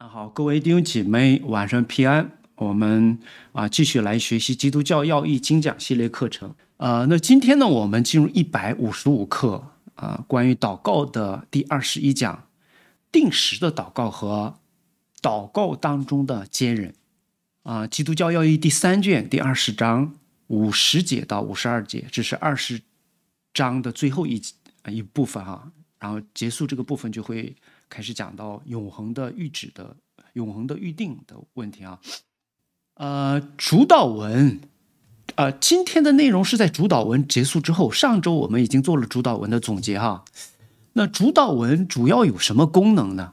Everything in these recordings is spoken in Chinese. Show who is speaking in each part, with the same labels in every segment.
Speaker 1: 那好，各位弟兄姐妹，晚上平安。我们啊继续来学习《基督教要义》精讲系列课程。呃，那今天呢，我们进入一百五十五课啊，关于祷告的第二十一讲：定时的祷告和祷告当中的坚韧。啊，《基督教要义》第三卷第二十章五十节到五十二节，这是二十章的最后一节一部分哈。然后结束这个部分就会。开始讲到永恒的预指的、永恒的预定的问题啊，呃，主导文，呃，今天的内容是在主导文结束之后。上周我们已经做了主导文的总结哈。那主导文主要有什么功能呢？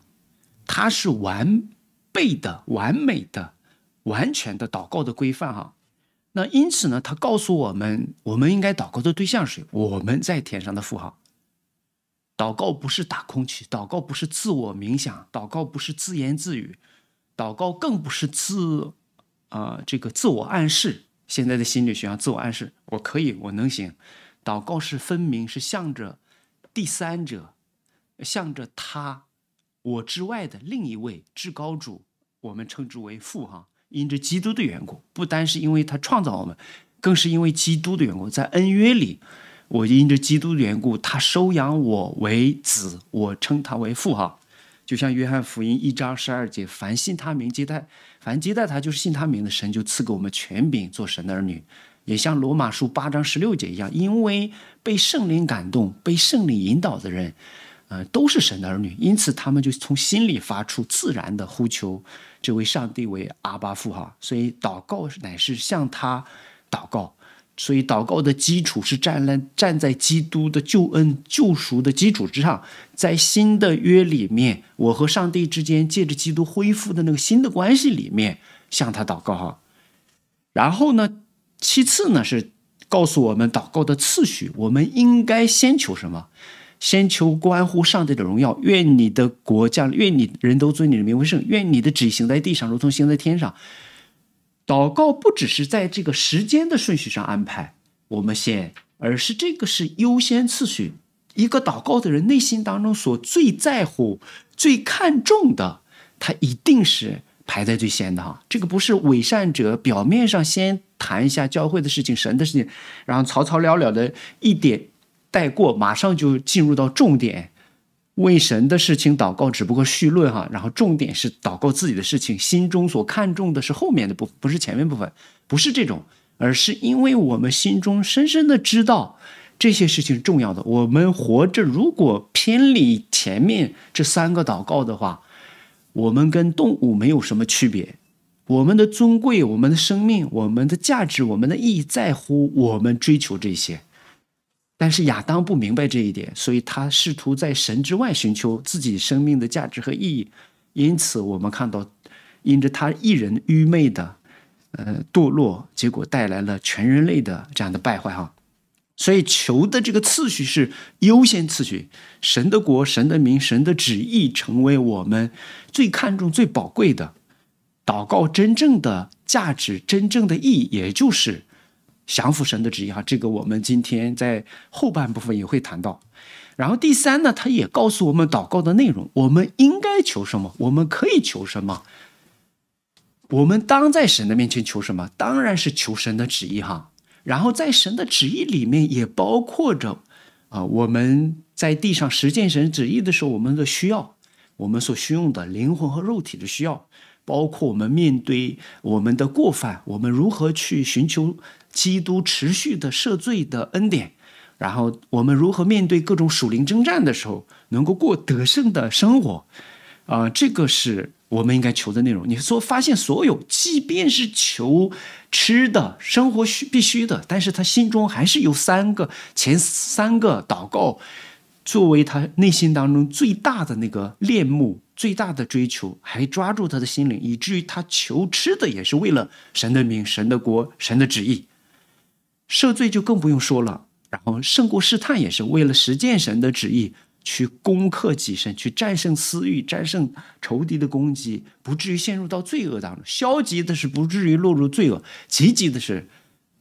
Speaker 1: 它是完备的、完美的、完全的祷告的规范哈。那因此呢，它告诉我们，我们应该祷告的对象是我们在天上的父啊。祷告不是打空气，祷告不是自我冥想，祷告不是自言自语，祷告更不是自啊这个自我暗示。现在的心理学上，自我暗示，我可以，我能行。祷告是分明是向着第三者，向着他，我之外的另一位至高主，我们称之为父哈，因着基督的缘故，不单是因为他创造我们，更是因为基督的缘故，在恩约里。我因着基督的缘故，他收养我为子，我称他为父哈。就像约翰福音一章十二节，凡信他名接待，凡接待他就是信他名的，神就赐给我们权柄做神的儿女。也像罗马书八章十六节一样，因为被圣灵感动、被圣灵引导的人，呃，都是神的儿女，因此他们就从心里发出自然的呼求，这位上帝为阿巴父哈。所以祷告乃是向他祷告。所以，祷告的基础是站在站在基督的救恩救赎的基础之上，在新的约里面，我和上帝之间借着基督恢复的那个新的关系里面向他祷告哈。然后呢，其次呢是告诉我们祷告的次序，我们应该先求什么？先求关乎上帝的荣耀，愿你的国家，愿你人都尊你的名为圣，愿你的旨行在地上如同行在天上。祷告不只是在这个时间的顺序上安排，我们先，而是这个是优先次序。一个祷告的人内心当中所最在乎、最看重的，他一定是排在最先的哈。这个不是伪善者，表面上先谈一下教会的事情、神的事情，然后草草了了的一点带过，马上就进入到重点。为神的事情祷告，只不过绪论哈，然后重点是祷告自己的事情。心中所看重的是后面的部分，不是前面部分，不是这种，而是因为我们心中深深的知道这些事情重要的。我们活着，如果偏离前面这三个祷告的话，我们跟动物没有什么区别。我们的尊贵，我们的生命，我们的价值，我们的意义，在乎我们追求这些。但是亚当不明白这一点，所以他试图在神之外寻求自己生命的价值和意义。因此，我们看到，因着他一人愚昧的，呃，堕落，结果带来了全人类的这样的败坏。哈，所以求的这个次序是优先次序：神的国、神的名、神的旨意，成为我们最看重、最宝贵的。祷告真正的价值、真正的意义，也就是。降服神的旨意，哈，这个我们今天在后半部分也会谈到。然后第三呢，他也告诉我们祷告的内容，我们应该求什么，我们可以求什么，我们当在神的面前求什么，当然是求神的旨意，哈。然后在神的旨意里面也包括着，啊，我们在地上实践神旨意的时候，我们的需要，我们所需用的灵魂和肉体的需要，包括我们面对我们的过犯，我们如何去寻求。基督持续的赦罪的恩典，然后我们如何面对各种属灵征战的时候，能够过得胜的生活？啊，这个是我们应该求的内容。你说，发现所有，即便是求吃的生活需必须的，但是他心中还是有三个前三个祷告，作为他内心当中最大的那个恋慕、最大的追求，还抓住他的心灵，以至于他求吃的也是为了神的名、神的国、神的旨意。赦罪就更不用说了，然后胜过试探也是为了实践神的旨意，去攻克己身，去战胜私欲，战胜仇敌的攻击，不至于陷入到罪恶当中。消极的是不至于落入罪恶，积极的是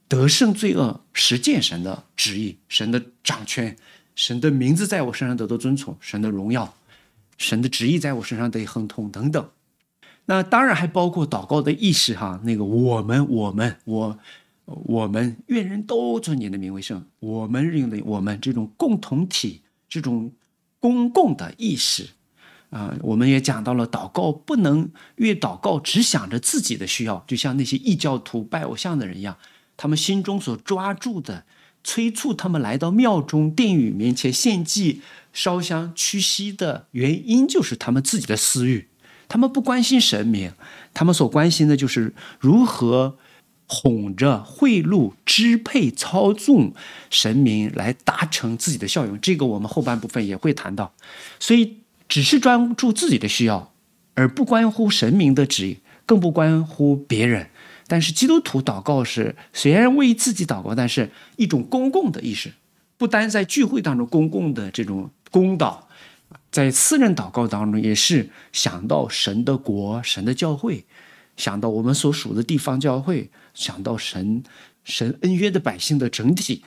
Speaker 1: 得胜罪恶，实践神的旨意，神的掌权，神的名字在我身上得到尊崇，神的荣耀，神的旨意在我身上得以亨通等等。那当然还包括祷告的意识哈，那个我们我们我。我们愿人都尊你的名为圣。我们认为我们这种共同体，这种公共的意识，啊，我们也讲到了，祷告不能越祷告只想着自己的需要，就像那些异教徒拜偶像的人一样，他们心中所抓住的、催促他们来到庙中、殿宇面前献祭、烧香、屈膝的原因，就是他们自己的私欲。他们不关心神明，他们所关心的就是如何。哄着、贿赂、支配、操纵神明来达成自己的效用，这个我们后半部分也会谈到。所以，只是专注自己的需要，而不关乎神明的旨意，更不关乎别人。但是，基督徒祷告是虽然为自己祷告，但是一种公共的意识，不单在聚会当中公共的这种公道。在私人祷告当中也是想到神的国、神的教会。想到我们所属的地方教会，想到神神恩约的百姓的整体。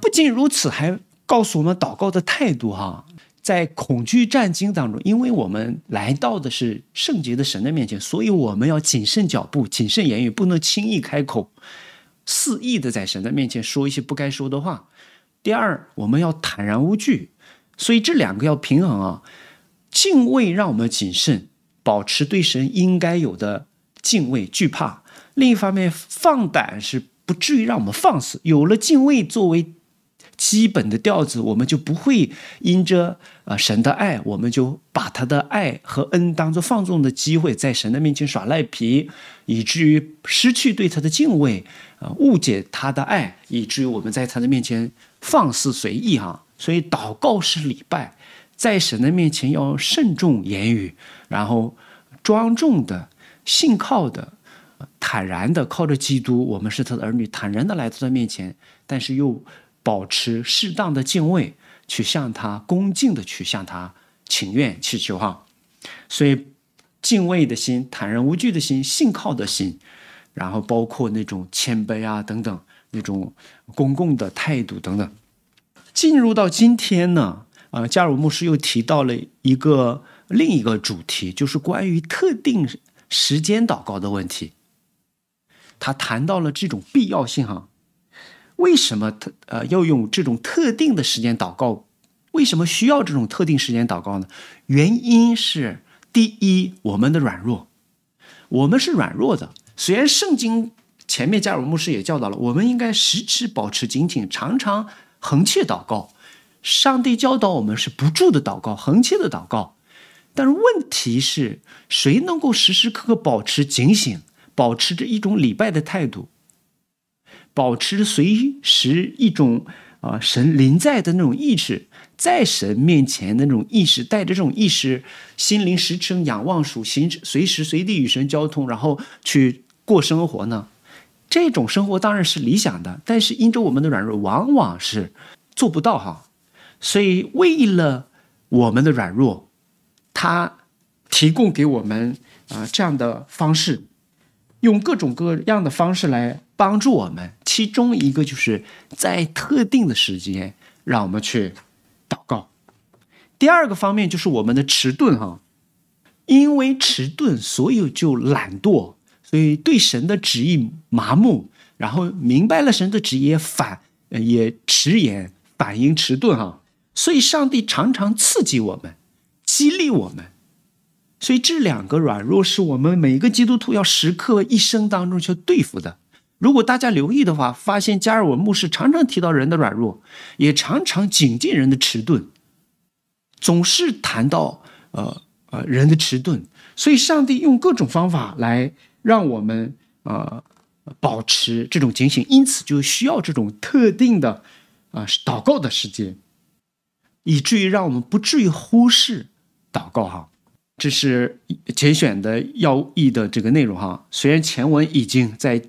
Speaker 1: 不仅如此，还告诉我们祷告的态度哈，在恐惧战经当中，因为我们来到的是圣洁的神的面前，所以我们要谨慎脚步，谨慎言语，不能轻易开口，肆意的在神的面前说一些不该说的话。第二，我们要坦然无惧，所以这两个要平衡啊，敬畏让我们谨慎。保持对神应该有的敬畏惧怕，另一方面放胆是不至于让我们放肆。有了敬畏作为基本的调子，我们就不会因着啊神的爱，我们就把他的爱和恩当做放纵的机会，在神的面前耍赖皮，以至于失去对他的敬畏啊，误解他的爱，以至于我们在他的面前放肆随意啊。所以祷告是礼拜。在神的面前要慎重言语，然后庄重的、信靠的、坦然的靠着基督，我们是他的儿女，坦然的来到他面前，但是又保持适当的敬畏，去向他恭敬的去向他请愿、祈求。哈，所以敬畏的心、坦然无惧的心、信靠的心，然后包括那种谦卑啊等等，那种公共的态度等等，进入到今天呢。呃，加尔牧师又提到了一个另一个主题，就是关于特定时间祷告的问题。他谈到了这种必要性哈，为什么特呃要用这种特定的时间祷告？为什么需要这种特定时间祷告呢？原因是第一，我们的软弱，我们是软弱的。虽然圣经前面加尔牧师也教导了，我们应该时时保持警醒，常常恒切祷告。上帝教导我们是不住的祷告，横切的祷告。但是问题是谁能够时时刻刻保持警醒，保持着一种礼拜的态度，保持随时一种啊神临在的那种意识，在神面前的那种意识，带着这种意识，心灵时称仰望属神，随时随地与神交通，然后去过生活呢？这种生活当然是理想的，但是因着我们的软弱，往往是做不到哈。所以，为了我们的软弱，他提供给我们啊这样的方式，用各种各样的方式来帮助我们。其中一个就是在特定的时间让我们去祷告。第二个方面就是我们的迟钝哈，因为迟钝，所以就懒惰，所以对神的旨意麻木，然后明白了神的旨意也反也迟延，反应迟钝哈。所以，上帝常常刺激我们，激励我们。所以，这两个软弱是我们每个基督徒要时刻一生当中去对付的。如果大家留意的话，发现加尔文牧师常常提到人的软弱，也常常警戒人的迟钝，总是谈到呃呃人的迟钝。所以，上帝用各种方法来让我们啊保持这种警醒，因此就需要这种特定的啊祷告的时间。以至于让我们不至于忽视祷告，哈，这是节选的要义的这个内容，哈。虽然前文已经在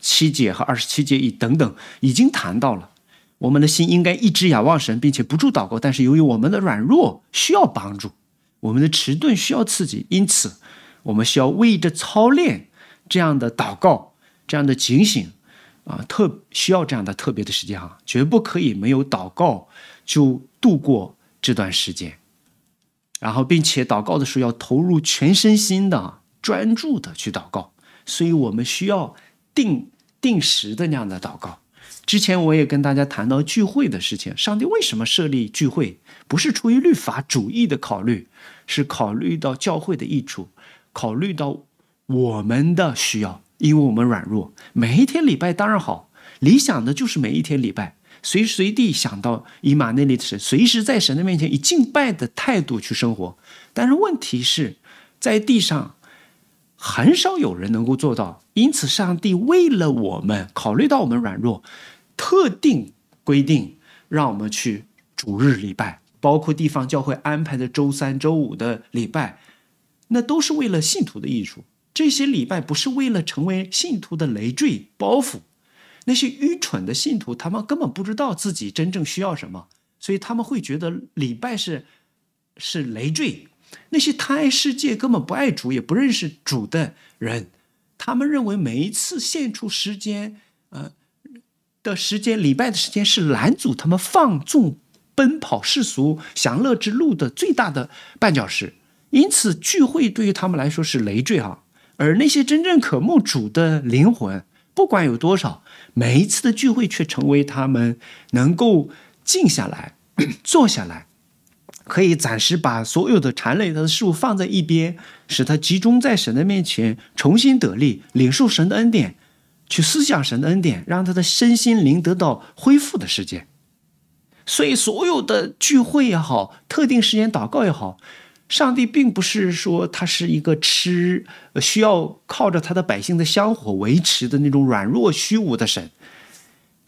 Speaker 1: 七节和二十七节以等等已经谈到了，我们的心应该一直仰望神，并且不住祷告。但是由于我们的软弱，需要帮助；我们的迟钝，需要刺激。因此，我们需要为着操练这样的祷告，这样的警醒，啊，特需要这样的特别的时间，哈，绝不可以没有祷告。就度过这段时间，然后并且祷告的时候要投入全身心的、专注的去祷告。所以我们需要定定时的那样的祷告。之前我也跟大家谈到聚会的事情，上帝为什么设立聚会？不是出于律法主义的考虑，是考虑到教会的益处，考虑到我们的需要，因为我们软弱。每一天礼拜当然好，理想的就是每一天礼拜。随时随地想到以马内利的神，随时在神的面前以敬拜的态度去生活。但是问题是在地上很少有人能够做到。因此，上帝为了我们，考虑到我们软弱，特定规定让我们去主日礼拜，包括地方教会安排的周三、周五的礼拜，那都是为了信徒的益处。这些礼拜不是为了成为信徒的累赘包袱。那些愚蠢的信徒，他们根本不知道自己真正需要什么，所以他们会觉得礼拜是是累赘。那些贪爱世界、根本不爱主、也不认识主的人，他们认为每一次献出时间，呃的时间、礼拜的时间是拦阻他们放纵、奔跑世俗享乐之路的最大的绊脚石。因此，聚会对于他们来说是累赘哈。而那些真正渴慕主的灵魂，不管有多少。每一次的聚会却成为他们能够静下来、坐下来，可以暂时把所有的缠累他的事物放在一边，使他集中在神的面前，重新得力，领受神的恩典，去思想神的恩典，让他的身心灵得到恢复的时间。所以，所有的聚会也好，特定时间祷告也好。上帝并不是说他是一个吃，需要靠着他的百姓的香火维持的那种软弱虚无的神，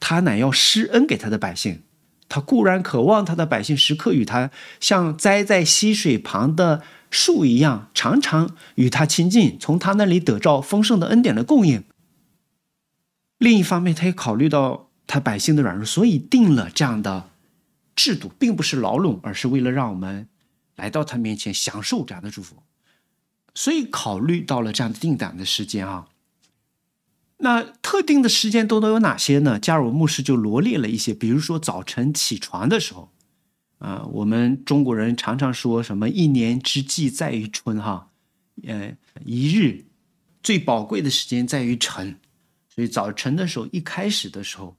Speaker 1: 他乃要施恩给他的百姓。他固然渴望他的百姓时刻与他像栽在溪水旁的树一样，常常与他亲近，从他那里得到丰盛的恩典的供应。另一方面，他也考虑到他百姓的软弱，所以定了这样的制度，并不是牢笼，而是为了让我们。来到他面前享受这样的祝福，所以考虑到了这样的定档的时间啊。那特定的时间都都有哪些呢？加尔文牧师就罗列了一些，比如说早晨起床的时候，啊，我们中国人常常说什么“一年之计在于春”哈，嗯，一日最宝贵的时间在于晨，所以早晨的时候一开始的时候，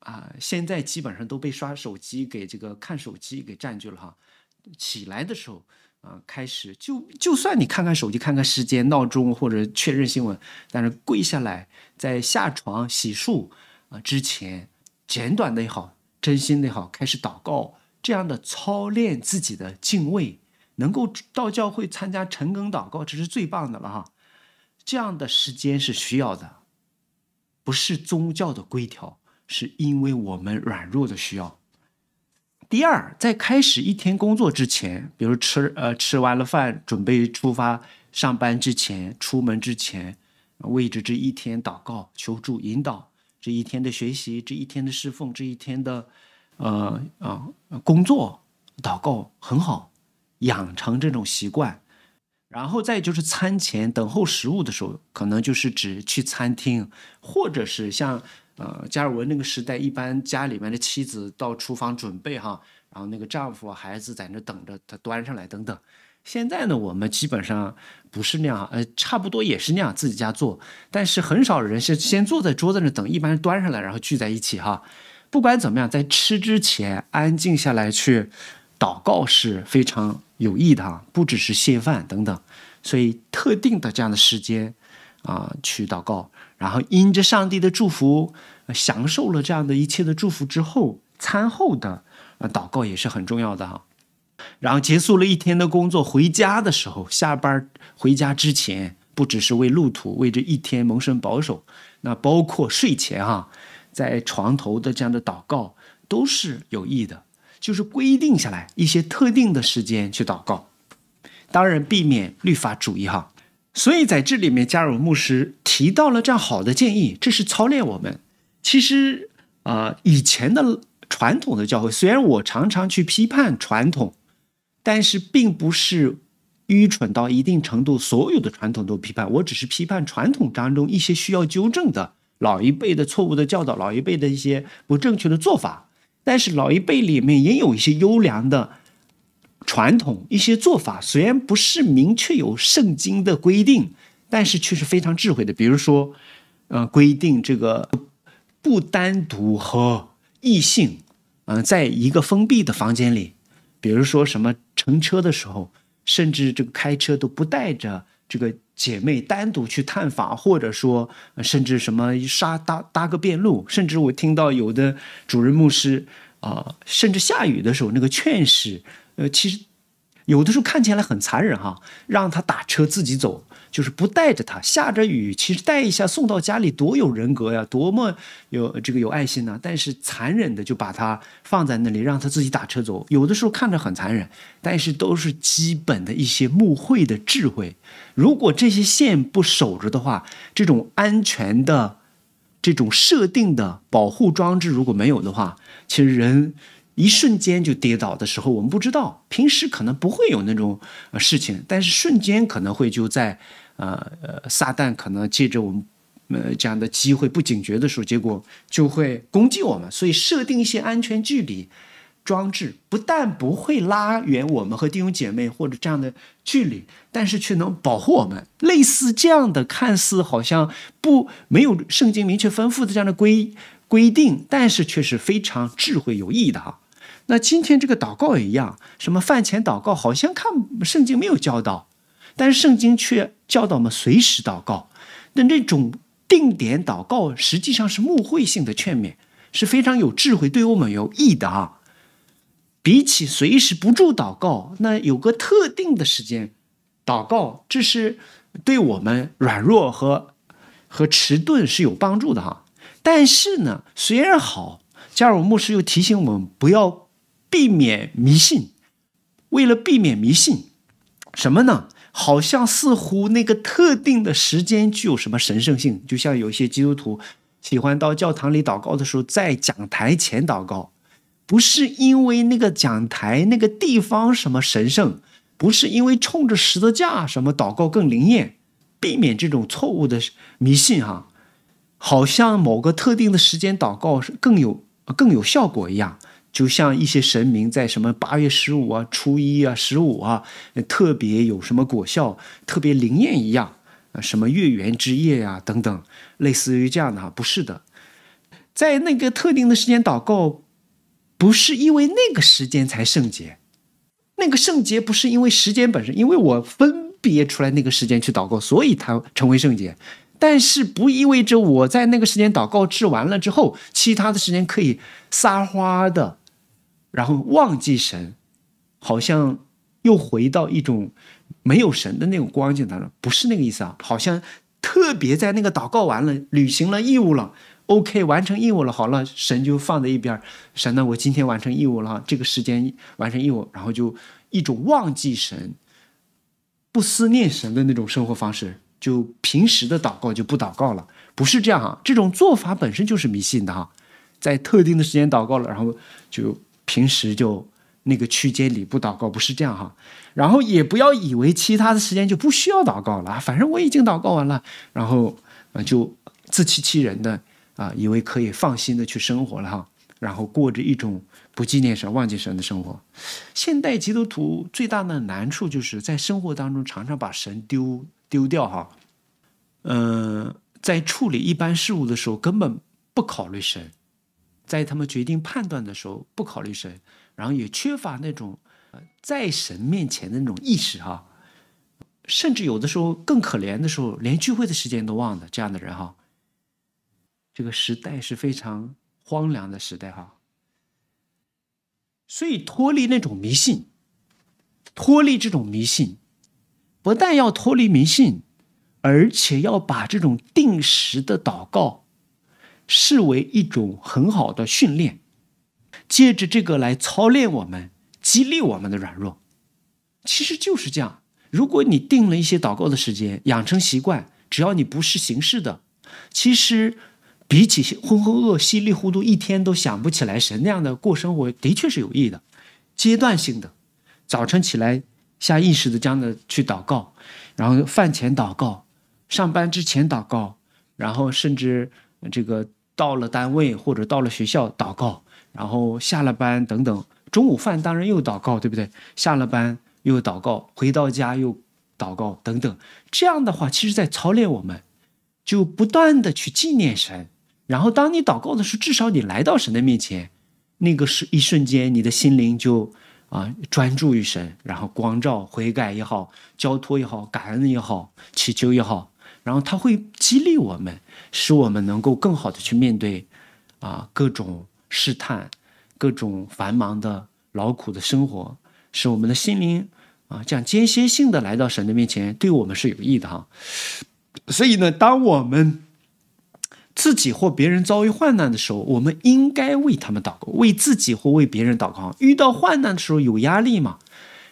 Speaker 1: 啊，现在基本上都被刷手机给这个看手机给占据了哈。起来的时候，啊，开始就就算你看看手机、看看时间、闹钟或者确认新闻，但是跪下来，在下床洗漱啊之前，简短的也好，真心的也好，开始祷告，这样的操练自己的敬畏，能够到教会参加晨更祷告，这是最棒的了哈。这样的时间是需要的，不是宗教的规条，是因为我们软弱的需要。第二，在开始一天工作之前，比如吃呃吃完了饭，准备出发上班之前，出门之前，为着这一天祷告、求助、引导这一天的学习、这一天的侍奉、这一天的呃啊工作，祷告很好，养成这种习惯。然后再就是餐前等候食物的时候，可能就是指去餐厅，或者是像。呃，加尔文那个时代，一般家里面的妻子到厨房准备哈，然后那个丈夫孩子在那等着他端上来等等。现在呢，我们基本上不是那样，呃，差不多也是那样自己家做，但是很少人是先坐在桌子那等，一般端上来然后聚在一起哈。不管怎么样，在吃之前安静下来去祷告是非常有益的哈，不只是谢饭等等，所以特定的这样的时间啊去祷告。然后，因着上帝的祝福，享受了这样的一切的祝福之后，餐后的啊祷告也是很重要的哈。然后结束了一天的工作，回家的时候，下班回家之前，不只是为路途，为这一天蒙神保守，那包括睡前哈，在床头的这样的祷告都是有益的。就是规定下来一些特定的时间去祷告，当然避免律法主义哈。所以在这里面，加入牧师提到了这样好的建议，这是操练我们。其实啊，以前的传统的教会，虽然我常常去批判传统，但是并不是愚蠢到一定程度，所有的传统都批判。我只是批判传统当中一些需要纠正的老一辈的错误的教导，老一辈的一些不正确的做法。但是老一辈里面也有一些优良的。传统一些做法虽然不是明确有圣经的规定，但是却是非常智慧的。比如说，呃，规定这个不单独和异性，嗯，在一个封闭的房间里，比如说什么乘车的时候，甚至这个开车都不带着这个姐妹单独去探访，或者说甚至什么杀搭搭个便路，甚至我听到有的主任牧师啊，甚至下雨的时候那个劝示。呃，其实有的时候看起来很残忍哈，让他打车自己走，就是不带着他。下着雨，其实带一下送到家里多有人格呀，多么有这个有爱心呢？但是残忍的就把他放在那里，让他自己打车走。有的时候看着很残忍，但是都是基本的一些木会的智慧。如果这些线不守着的话，这种安全的这种设定的保护装置如果没有的话，其实人。一瞬间就跌倒的时候，我们不知道，平时可能不会有那种事情，但是瞬间可能会就在，呃呃，撒旦可能借着我们呃这样的机会不警觉的时候，结果就会攻击我们。所以设定一些安全距离装置，不但不会拉远我们和弟兄姐妹或者这样的距离，但是却能保护我们。类似这样的看似好像不没有圣经明确吩咐的这样的规规定，但是却是非常智慧有益的哈。那今天这个祷告也一样，什么饭前祷告，好像看圣经没有教导，但是圣经却教导我们随时祷告。那那种定点祷告实际上是牧会性的劝勉，是非常有智慧，对我们有益的啊。比起随时不住祷告，那有个特定的时间祷告，这是对我们软弱和和迟钝是有帮助的哈。但是呢，虽然好，加尔牧师又提醒我们不要。避免迷信，为了避免迷信，什么呢？好像似乎那个特定的时间具有什么神圣性，就像有些基督徒喜欢到教堂里祷告的时候在讲台前祷告，不是因为那个讲台那个地方什么神圣，不是因为冲着十字架什么祷告更灵验，避免这种错误的迷信哈，好像某个特定的时间祷告是更有更有效果一样。就像一些神明在什么八月十五啊、初一啊、十五啊，特别有什么果效，特别灵验一样啊，什么月圆之夜呀等等，类似于这样的哈，不是的，在那个特定的时间祷告，不是因为那个时间才圣洁，那个圣洁不是因为时间本身，因为我分别出来那个时间去祷告，所以它成为圣洁，但是不意味着我在那个时间祷告治完了之后，其他的时间可以撒花的。然后忘记神，好像又回到一种没有神的那种光景当中，不是那个意思啊！好像特别在那个祷告完了、履行了义务了，OK，完成义务了，好了，神就放在一边神呢，我今天完成义务了，这个时间完成义务，然后就一种忘记神、不思念神的那种生活方式，就平时的祷告就不祷告了，不是这样啊！这种做法本身就是迷信的哈，在特定的时间祷告了，然后就。平时就那个区间里不祷告，不是这样哈。然后也不要以为其他的时间就不需要祷告了，反正我已经祷告完了，然后啊就自欺欺人的啊，以为可以放心的去生活了哈。然后过着一种不纪念神、忘记神的生活。现代基督徒最大的难处就是在生活当中常常把神丢丢掉哈。嗯，在处理一般事务的时候根本不考虑神。在他们决定判断的时候，不考虑神，然后也缺乏那种在神面前的那种意识哈，甚至有的时候更可怜的时候，连聚会的时间都忘了。这样的人哈，这个时代是非常荒凉的时代哈。所以脱离那种迷信，脱离这种迷信，不但要脱离迷信，而且要把这种定时的祷告。视为一种很好的训练，借着这个来操练我们，激励我们的软弱，其实就是这样。如果你定了一些祷告的时间，养成习惯，只要你不是形式的，其实比起浑浑噩、稀里糊涂一天都想不起来神那样的过生活，的确是有益的。阶段性的，早晨起来下意识的这样的去祷告，然后饭前祷告，上班之前祷告，然后甚至。这个到了单位或者到了学校祷告，然后下了班等等，中午饭当然又祷告，对不对？下了班又祷告，回到家又祷告等等。这样的话，其实在操练我们，就不断的去纪念神。然后当你祷告的时候，至少你来到神的面前，那个是一瞬间，你的心灵就啊专注于神，然后光照、悔改也好，交托也好，感恩也好，祈求也好，然后他会激励我们。使我们能够更好的去面对，啊，各种试探，各种繁忙的劳苦的生活，使我们的心灵，啊，这样间歇性的来到神的面前，对我们是有益的哈。所以呢，当我们自己或别人遭遇患难的时候，我们应该为他们祷告，为自己或为别人祷告。遇到患难的时候有压力嘛？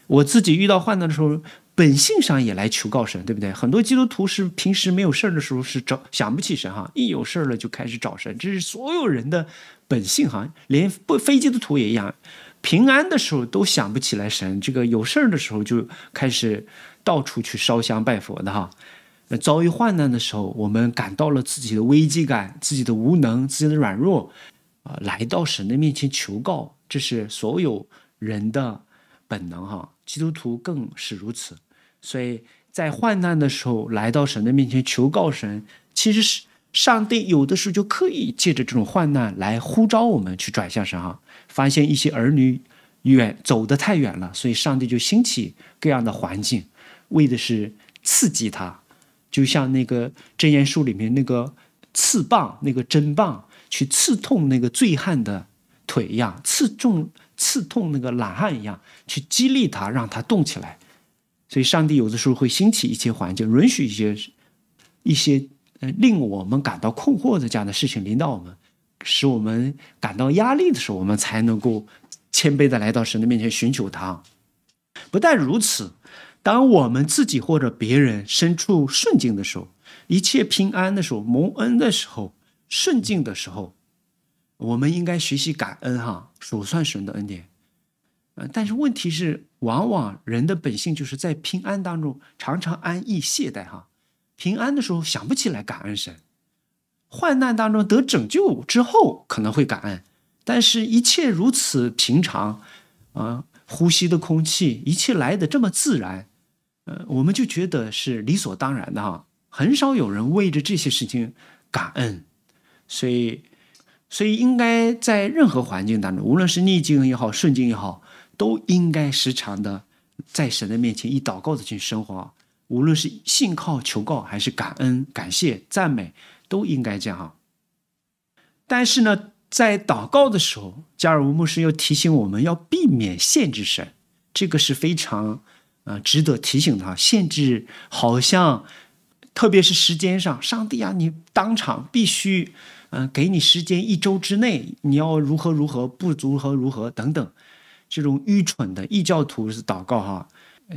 Speaker 1: 我自己遇到患难的时候。本性上也来求告神，对不对？很多基督徒是平时没有事儿的时候是找想不起神哈，一有事儿了就开始找神，这是所有人的本性哈。连不非基督徒也一样，平安的时候都想不起来神，这个有事儿的时候就开始到处去烧香拜佛的哈。那遭遇患难的时候，我们感到了自己的危机感、自己的无能、自己的软弱啊，来到神的面前求告，这是所有人的本能哈。基督徒更是如此，所以在患难的时候来到神的面前求告神，其实是上帝有的时候就刻意借着这种患难来呼召我们去转向神啊。发现一些儿女远走得太远了，所以上帝就兴起各样的环境，为的是刺激他，就像那个《箴言书》里面那个刺棒、那个针棒，去刺痛那个醉汉的腿一样，刺中。刺痛那个懒汉一样，去激励他，让他动起来。所以上帝有的时候会兴起一些环境，允许一些一些呃令我们感到困惑的这样的事情临到我们，使我们感到压力的时候，我们才能够谦卑的来到神的面前寻求他。不但如此，当我们自己或者别人身处顺境的时候，一切平安的时候，蒙恩的时候，顺境的时候。我们应该学习感恩，哈，数算神的恩典。但是问题是，往往人的本性就是在平安当中常常安逸懈怠，哈，平安的时候想不起来感恩神，患难当中得拯救之后可能会感恩，但是一切如此平常，啊，呼吸的空气，一切来的这么自然，呃，我们就觉得是理所当然的，哈，很少有人为着这些事情感恩，所以。所以，应该在任何环境当中，无论是逆境也好，顺境也好，都应该时常的在神的面前以祷告的去生活。无论是信靠、求告，还是感恩、感谢、赞美，都应该这样但是呢，在祷告的时候，加尔文牧师又提醒我们要避免限制神，这个是非常啊值得提醒的限制好像，特别是时间上，上帝啊，你当场必须。嗯，给你时间一周之内，你要如何如何，不如何如何等等，这种愚蠢的异教徒是祷告哈，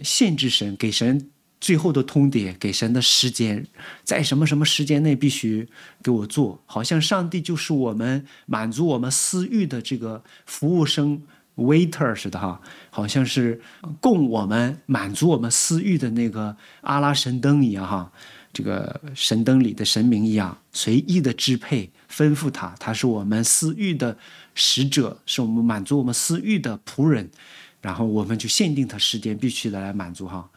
Speaker 1: 限制神给神最后的通牒，给神的时间，在什么什么时间内必须给我做好像上帝就是我们满足我们私欲的这个服务生 waiter 似的哈，好像是供我们满足我们私欲的那个阿拉神灯一样哈，这个神灯里的神明一样随意的支配。吩咐他，他是我们私欲的使者，是我们满足我们私欲的仆人，然后我们就限定他时间必须的来满足哈，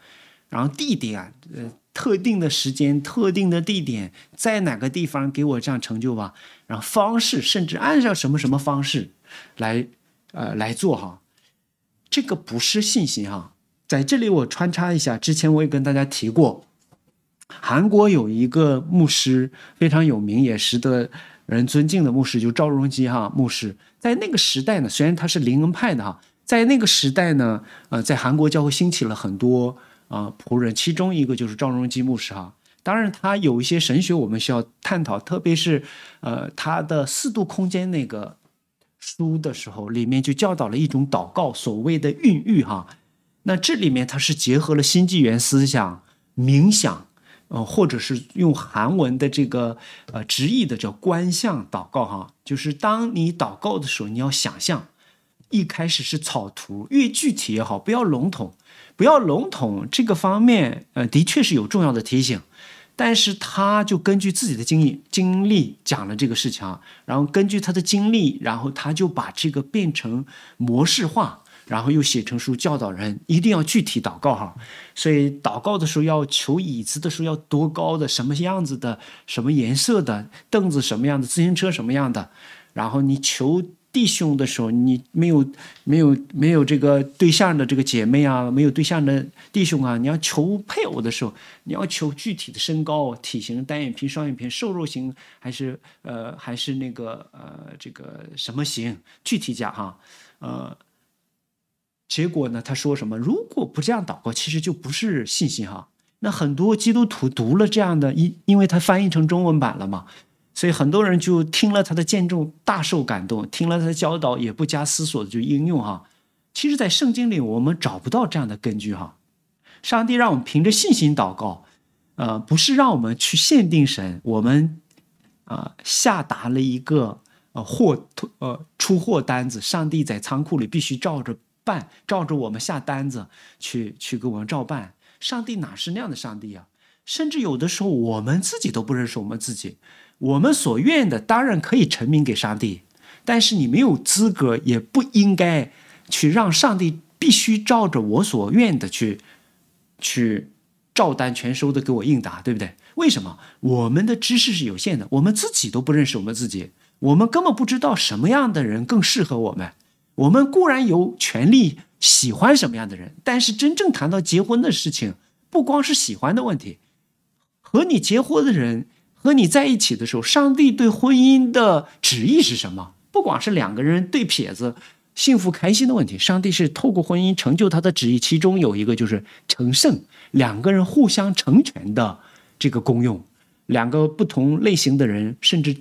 Speaker 1: 然后地点啊，呃，特定的时间、特定的地点，在哪个地方给我这样成就吧，然后方式甚至按照什么什么方式来呃来做哈，这个不是信心哈，在这里我穿插一下，之前我也跟大家提过，韩国有一个牧师非常有名，也值得。人尊敬的牧师就赵荣基哈牧师，在那个时代呢，虽然他是灵恩派的哈，在那个时代呢，呃，在韩国教会兴起了很多啊仆人，其中一个就是赵荣基牧师哈。当然，他有一些神学我们需要探讨，特别是呃他的四度空间那个书的时候，里面就教导了一种祷告，所谓的孕育哈。那这里面他是结合了新纪元思想、冥想。呃，或者是用韩文的这个呃直译的叫观相祷告哈，就是当你祷告的时候，你要想象，一开始是草图，越具体越好，不要笼统，不要笼统。这个方面，呃，的确是有重要的提醒，但是他就根据自己的经历经历讲了这个事情啊，然后根据他的经历，然后他就把这个变成模式化。然后又写成书教导人，一定要具体祷告哈。所以祷告的时候要求椅子的时候要多高的，什么样子的，什么颜色的凳子，什么样的自行车，什么样的。然后你求弟兄的时候，你没有没有没有这个对象的这个姐妹啊，没有对象的弟兄啊，你要求配偶的时候，你要求具体的身高、体型、单眼皮、双眼皮、瘦肉型还是呃还是那个呃这个什么型，具体讲哈，呃。结果呢？他说什么？如果不这样祷告，其实就不是信心哈。那很多基督徒读了这样的，因因为他翻译成中文版了嘛，所以很多人就听了他的见证，大受感动；听了他的教导，也不加思索的就应用哈。其实，在圣经里我们找不到这样的根据哈。上帝让我们凭着信心祷告，呃，不是让我们去限定神，我们，啊，下达了一个呃货呃出货单子，上帝在仓库里必须照着。办照着我们下单子去，去给我们照办。上帝哪是那样的上帝啊？甚至有的时候我们自己都不认识我们自己。我们所愿的当然可以成名给上帝，但是你没有资格，也不应该去让上帝必须照着我所愿的去去照单全收的给我应答，对不对？为什么？我们的知识是有限的，我们自己都不认识我们自己，我们根本不知道什么样的人更适合我们。我们固然有权利喜欢什么样的人，但是真正谈到结婚的事情，不光是喜欢的问题。和你结婚的人和你在一起的时候，上帝对婚姻的旨意是什么？不光是两个人对撇子幸福开心的问题，上帝是透过婚姻成就他的旨意。其中有一个就是成圣，两个人互相成全的这个功用。两个不同类型的人，甚至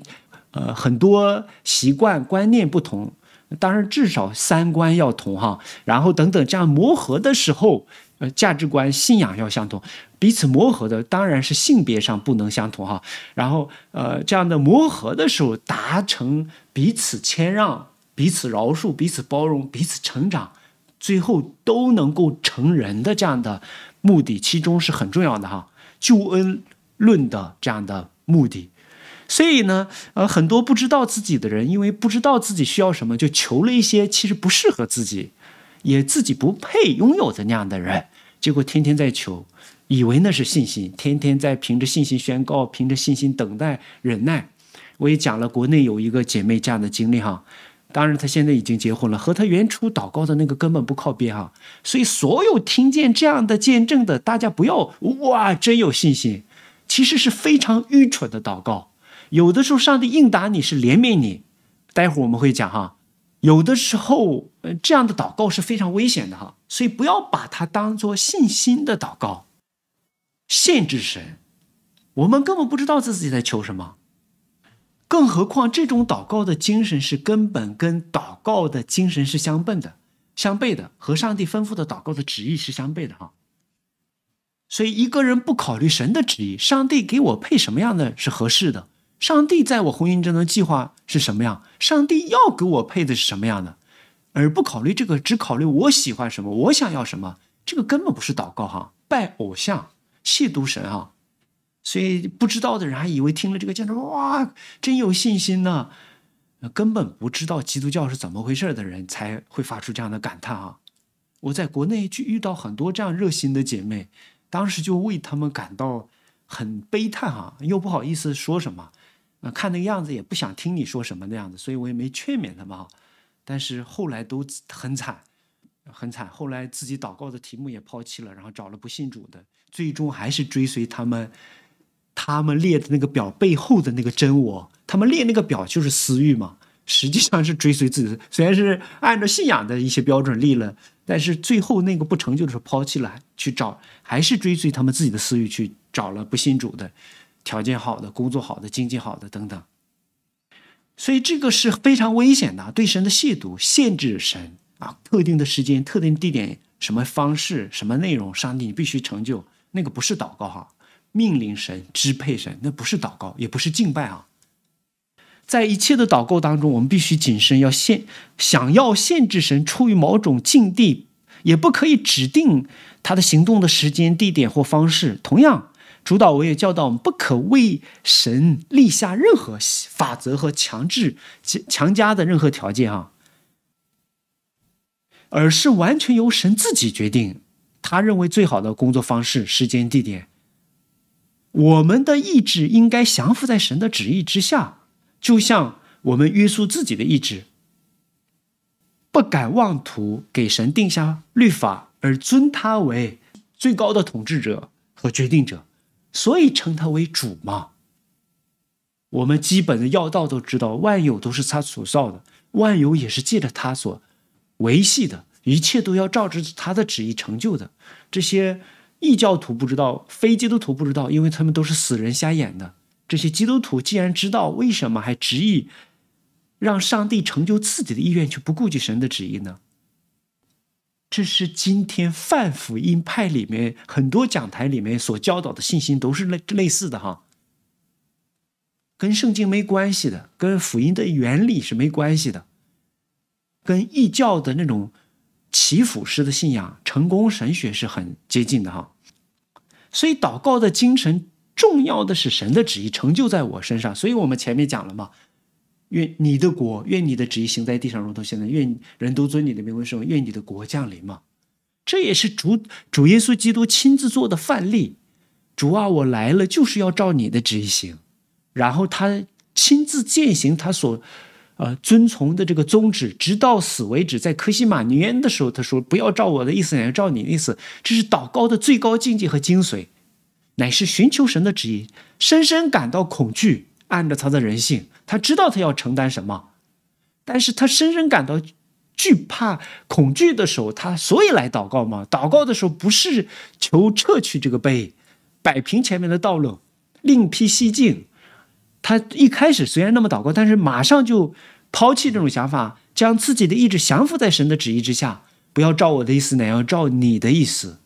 Speaker 1: 呃很多习惯观念不同。当然，至少三观要同哈，然后等等这样磨合的时候，呃，价值观、信仰要相同，彼此磨合的当然是性别上不能相同哈。然后，呃，这样的磨合的时候，达成彼此谦让、彼此饶恕、彼此包容、彼此成长，最后都能够成人的这样的目的，其中是很重要的哈。救恩论的这样的目的。所以呢，呃，很多不知道自己的人，因为不知道自己需要什么，就求了一些其实不适合自己，也自己不配拥有的那样的人。结果天天在求，以为那是信心，天天在凭着信心宣告，凭着信心等待忍耐。我也讲了，国内有一个姐妹这样的经历哈，当然她现在已经结婚了，和她原初祷告的那个根本不靠边哈。所以所有听见这样的见证的，大家不要哇，真有信心，其实是非常愚蠢的祷告。有的时候，上帝应答你是怜悯你，待会儿我们会讲哈。有的时候，呃，这样的祷告是非常危险的哈，所以不要把它当做信心的祷告，限制神。我们根本不知道自己在求什么，更何况这种祷告的精神是根本跟祷告的精神是相悖的，相悖的，和上帝吩咐的祷告的旨意是相悖的哈。所以一个人不考虑神的旨意，上帝给我配什么样的是合适的。上帝在我婚姻中的计划是什么样？上帝要给我配的是什么样的？而不考虑这个，只考虑我喜欢什么，我想要什么，这个根本不是祷告，哈，拜偶像，亵渎神，哈。所以不知道的人还以为听了这个讲章，哇，真有信心呢。那根本不知道基督教是怎么回事的人才会发出这样的感叹啊。我在国内就遇到很多这样热心的姐妹，当时就为他们感到很悲叹啊，又不好意思说什么。看那个样子也不想听你说什么的样子，所以我也没劝勉他们。但是后来都很惨，很惨。后来自己祷告的题目也抛弃了，然后找了不信主的，最终还是追随他们。他们列的那个表背后的那个真我，他们列那个表就是私欲嘛，实际上是追随自己的。虽然是按照信仰的一些标准立了，但是最后那个不成就的时候抛弃了，去找还是追随他们自己的私欲，去找了不信主的。条件好的、工作好的、经济好的等等，所以这个是非常危险的，对神的亵渎、限制神啊！特定的时间、特定地点、什么方式、什么内容，上帝你必须成就那个不是祷告哈，命令神、支配神，那不是祷告，也不是敬拜啊。在一切的祷告当中，我们必须谨慎，要限想要限制神，出于某种境地，也不可以指定他的行动的时间、地点或方式。同样。主导文也教导我们，不可为神立下任何法则和强制强加的任何条件，啊，而是完全由神自己决定他认为最好的工作方式、时间、地点。我们的意志应该降服在神的旨意之下，就像我们约束自己的意志，不敢妄图给神定下律法，而尊他为最高的统治者和决定者。所以称他为主嘛。我们基本的要道都知道，万有都是他所造的，万有也是借着他所维系的，一切都要照着他的旨意成就的。这些异教徒不知道，非基督徒不知道，因为他们都是死人瞎眼的。这些基督徒既然知道，为什么还执意让上帝成就自己的意愿，却不顾及神的旨意呢？这是今天泛福音派里面很多讲台里面所教导的信心都是类类似的哈，跟圣经没关系的，跟福音的原理是没关系的，跟异教的那种祈福式的信仰、成功神学是很接近的哈。所以祷告的精神重要的是神的旨意成就在我身上，所以我们前面讲了嘛。愿你的国，愿你的旨意行在地上如同现在。愿人都尊你的名为什么？愿你的国降临嘛。这也是主主耶稣基督亲自做的范例。主啊，我来了就是要照你的旨意行。然后他亲自践行他所呃遵从的这个宗旨，直到死为止。在科西玛尼安的时候，他说不要照我的意思，乃要照你的意思。这是祷告的最高境界和精髓，乃是寻求神的旨意，深深感到恐惧。按照他的人性，他知道他要承担什么，但是他深深感到惧怕、恐惧的时候，他所以来祷告嘛。祷告的时候不是求撤去这个碑，摆平前面的道路，另辟蹊径。他一开始虽然那么祷告，但是马上就抛弃这种想法，将自己的意志降服在神的旨意之下，不要照我的意思，乃要照你的意思。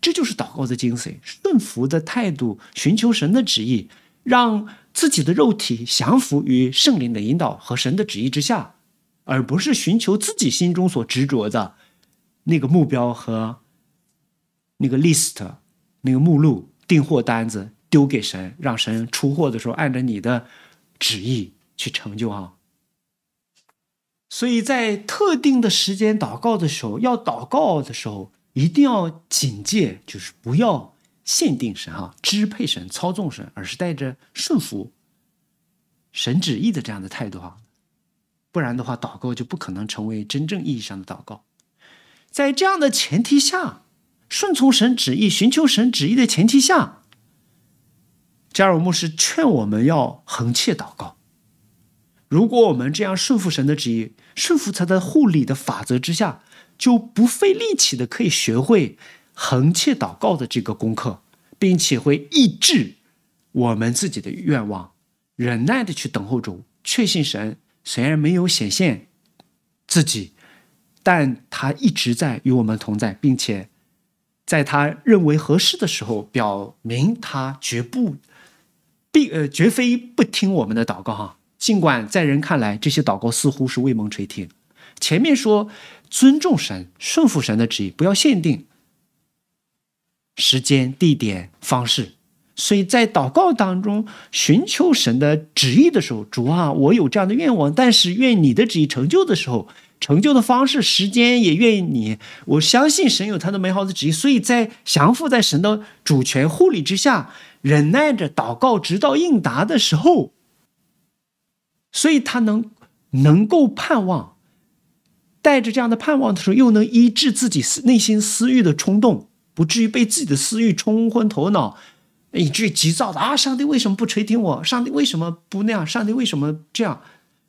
Speaker 1: 这就是祷告的精髓，顺服的态度，寻求神的旨意，让。自己的肉体降服于圣灵的引导和神的旨意之下，而不是寻求自己心中所执着的那个目标和那个 list、那个目录、订货单子丢给神，让神出货的时候按照你的旨意去成就啊。所以在特定的时间祷告的时候，要祷告的时候一定要警戒，就是不要。限定神哈，支配神，操纵神，而是带着顺服神旨意的这样的态度哈，不然的话，祷告就不可能成为真正意义上的祷告。在这样的前提下，顺从神旨意、寻求神旨意的前提下，加尔牧师劝我们要横切祷告。如果我们这样顺服神的旨意，顺服他的护理的法则之下，就不费力气的可以学会。横切祷告的这个功课，并且会抑制我们自己的愿望，忍耐的去等候主，确信神虽然没有显现自己，但他一直在与我们同在，并且在他认为合适的时候表明他绝不并呃绝非不听我们的祷告哈。尽管在人看来，这些祷告似乎是未蒙垂听。前面说尊重神、顺服神的旨意，不要限定。时间、地点、方式，所以在祷告当中寻求神的旨意的时候，主啊，我有这样的愿望，但是愿你的旨意成就的时候，成就的方式、时间也愿意你。我相信神有他的美好的旨意，所以在降服在神的主权护理之下，忍耐着祷告，直到应答的时候，所以他能能够盼望，带着这样的盼望的时候，又能医治自己内心私欲的冲动。不至于被自己的私欲冲昏头脑，以至于急躁的啊！上帝为什么不垂听我？上帝为什么不那样？上帝为什么这样？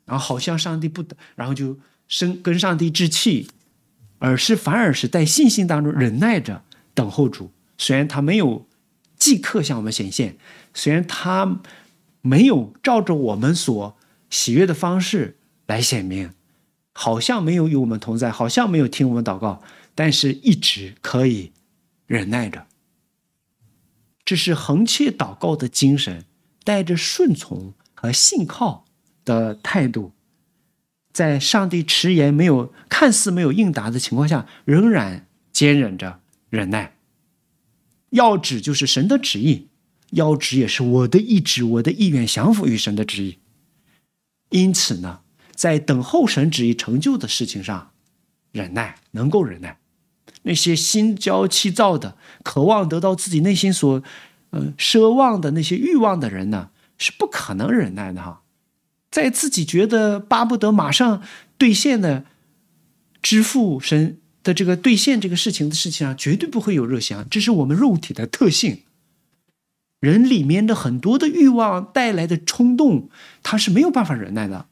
Speaker 1: 然后好像上帝不然后就生跟上帝置气，而是反而是在信心当中忍耐着等候主。虽然他没有即刻向我们显现，虽然他没有照着我们所喜悦的方式来显明，好像没有与我们同在，好像没有听我们祷告，但是一直可以。忍耐着，这是恒切祷告的精神，带着顺从和信靠的态度，在上帝迟延、没有看似没有应答的情况下，仍然坚忍着忍耐。要旨就是神的旨意，要旨也是我的意志、我的意愿，降服于神的旨意。因此呢，在等候神旨意成就的事情上，忍耐能够忍耐。那些心焦气躁的、渴望得到自己内心所，嗯奢望的那些欲望的人呢，是不可能忍耐的哈，在自己觉得巴不得马上兑现的支付神的这个兑现这个事情的事情上，绝对不会有热心这是我们肉体的特性，人里面的很多的欲望带来的冲动，他是没有办法忍耐的。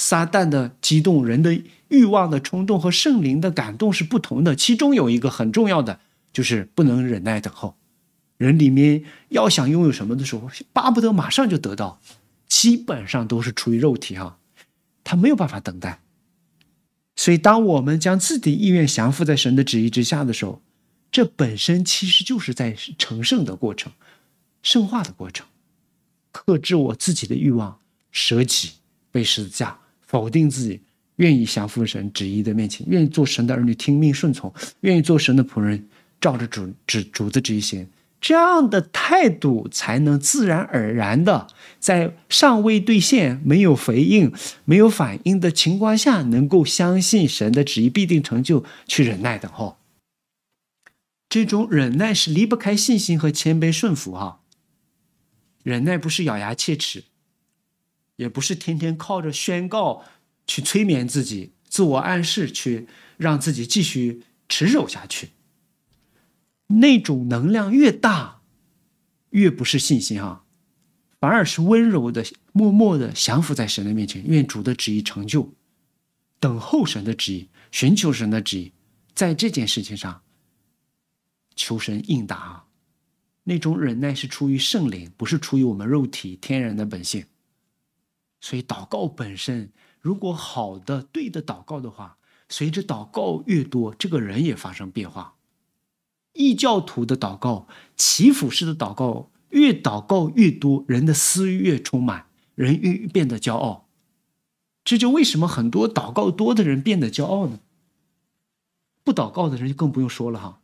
Speaker 1: 撒旦的激动、人的欲望的冲动和圣灵的感动是不同的。其中有一个很重要的，就是不能忍耐等候。人里面要想拥有什么的时候，巴不得马上就得到，基本上都是出于肉体啊，他没有办法等待。所以，当我们将自己意愿降服在神的旨意之下的时候，这本身其实就是在成圣的过程、圣化的过程，克制我自己的欲望，舍己背十字架。否定自己，愿意降服神旨意的面前，愿意做神的儿女，听命顺从，愿意做神的仆人，照着主旨主子旨意行。这样的态度，才能自然而然的在尚未兑现、没有回应、没有反应的情况下，能够相信神的旨意必定成就，去忍耐等候。这种忍耐是离不开信心和谦卑顺服哈。忍耐不是咬牙切齿。也不是天天靠着宣告去催眠自己，自我暗示去让自己继续持守下去。那种能量越大，越不是信心哈，反而是温柔的、默默的降服在神的面前。愿主的旨意成就，等候神的旨意，寻求神的旨意，在这件事情上求神应答啊！那种忍耐是出于圣灵，不是出于我们肉体天然的本性。所以，祷告本身，如果好的、对的祷告的话，随着祷告越多，这个人也发生变化。异教徒的祷告、祈福式的祷告，越祷告越多，人的私欲越充满，人越变得骄傲。这就为什么很多祷告多的人变得骄傲呢？不祷告的人就更不用说了哈，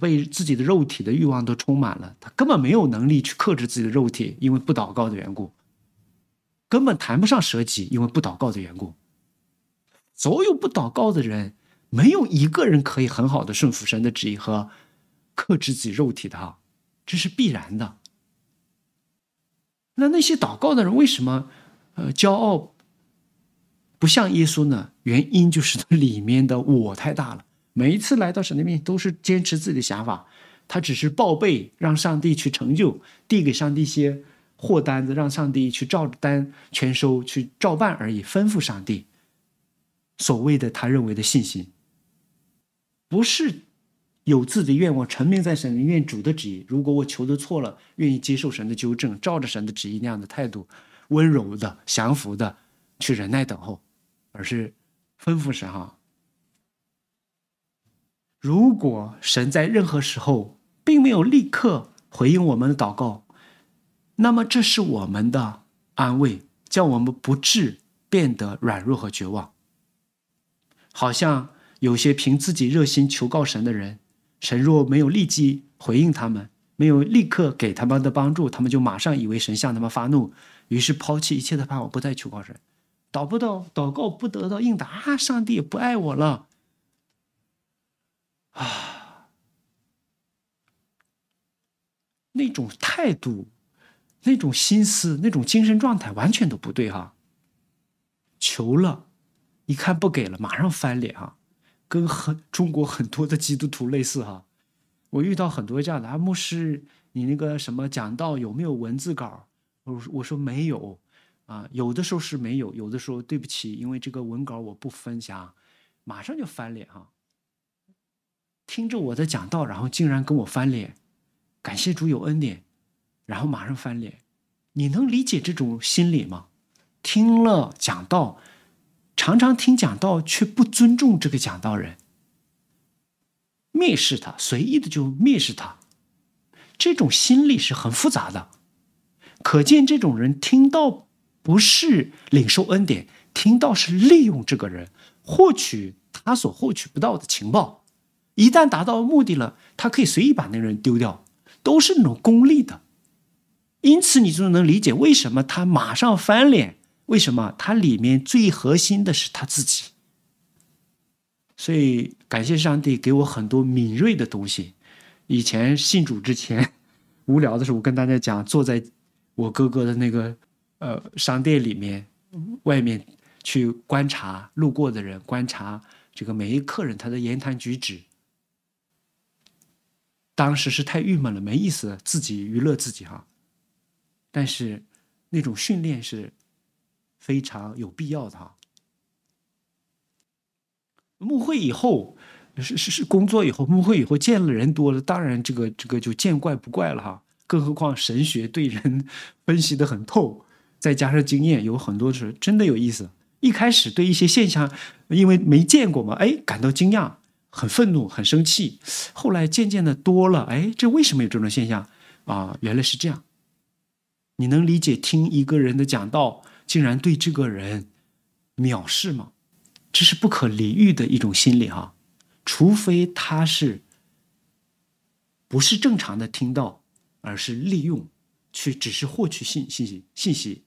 Speaker 1: 被自己的肉体的欲望都充满了，他根本没有能力去克制自己的肉体，因为不祷告的缘故。根本谈不上舍己，因为不祷告的缘故。所有不祷告的人，没有一个人可以很好的顺服神的旨意和克制自己肉体的，这是必然的。那那些祷告的人为什么，呃，骄傲不像耶稣呢？原因就是里面的我太大了。每一次来到神的面前，都是坚持自己的想法，他只是报备，让上帝去成就，递给上帝些。货单子让上帝去照单全收，去照办而已。吩咐上帝，所谓的他认为的信心，不是有自己的愿望，成名在神，愿主的旨意。如果我求的错了，愿意接受神的纠正，照着神的旨意那样的态度，温柔的、降服的去忍耐等候，而是吩咐神啊，如果神在任何时候并没有立刻回应我们的祷告。那么，这是我们的安慰，叫我们不致变得软弱和绝望。好像有些凭自己热心求告神的人，神若没有立即回应他们，没有立刻给他们的帮助，他们就马上以为神向他们发怒，于是抛弃一切的盼望，不再求告神，祷不到，祷告不得到应答啊！上帝不爱我了，啊，那种态度。那种心思，那种精神状态完全都不对哈。求了，一看不给了，马上翻脸啊，跟很中国很多的基督徒类似哈。我遇到很多这样的啊，牧师，你那个什么讲道有没有文字稿？我我说没有啊，有的时候是没有，有的时候对不起，因为这个文稿我不分享，马上就翻脸啊。听着我在讲道，然后竟然跟我翻脸，感谢主有恩典。然后马上翻脸，你能理解这种心理吗？听了讲道，常常听讲道却不尊重这个讲道人，蔑视他，随意的就蔑视他，这种心理是很复杂的。可见这种人听到不是领受恩典，听到是利用这个人获取他所获取不到的情报。一旦达到目的了，他可以随意把那个人丢掉，都是那种功利的。因此，你就能理解为什么他马上翻脸。为什么？他里面最核心的是他自己。所以，感谢上帝给我很多敏锐的东西。以前信主之前，无聊的时候，我跟大家讲，坐在我哥哥的那个呃商店里面，外面去观察路过的人，观察这个每一客人他的言谈举止。当时是太郁闷了，没意思，自己娱乐自己哈。但是，那种训练是非常有必要的哈。慕会以后是是是工作以后，慕会以后见了人多了，当然这个这个就见怪不怪了哈。更何况神学对人分析的很透，再加上经验，有很多是真的有意思。一开始对一些现象，因为没见过嘛，哎，感到惊讶、很愤怒、很生气。后来渐渐的多了，哎，这为什么有这种现象啊？原来是这样。你能理解听一个人的讲道，竟然对这个人藐视吗？这是不可理喻的一种心理哈，除非他是不是正常的听到，而是利用去只是获取信信息信息，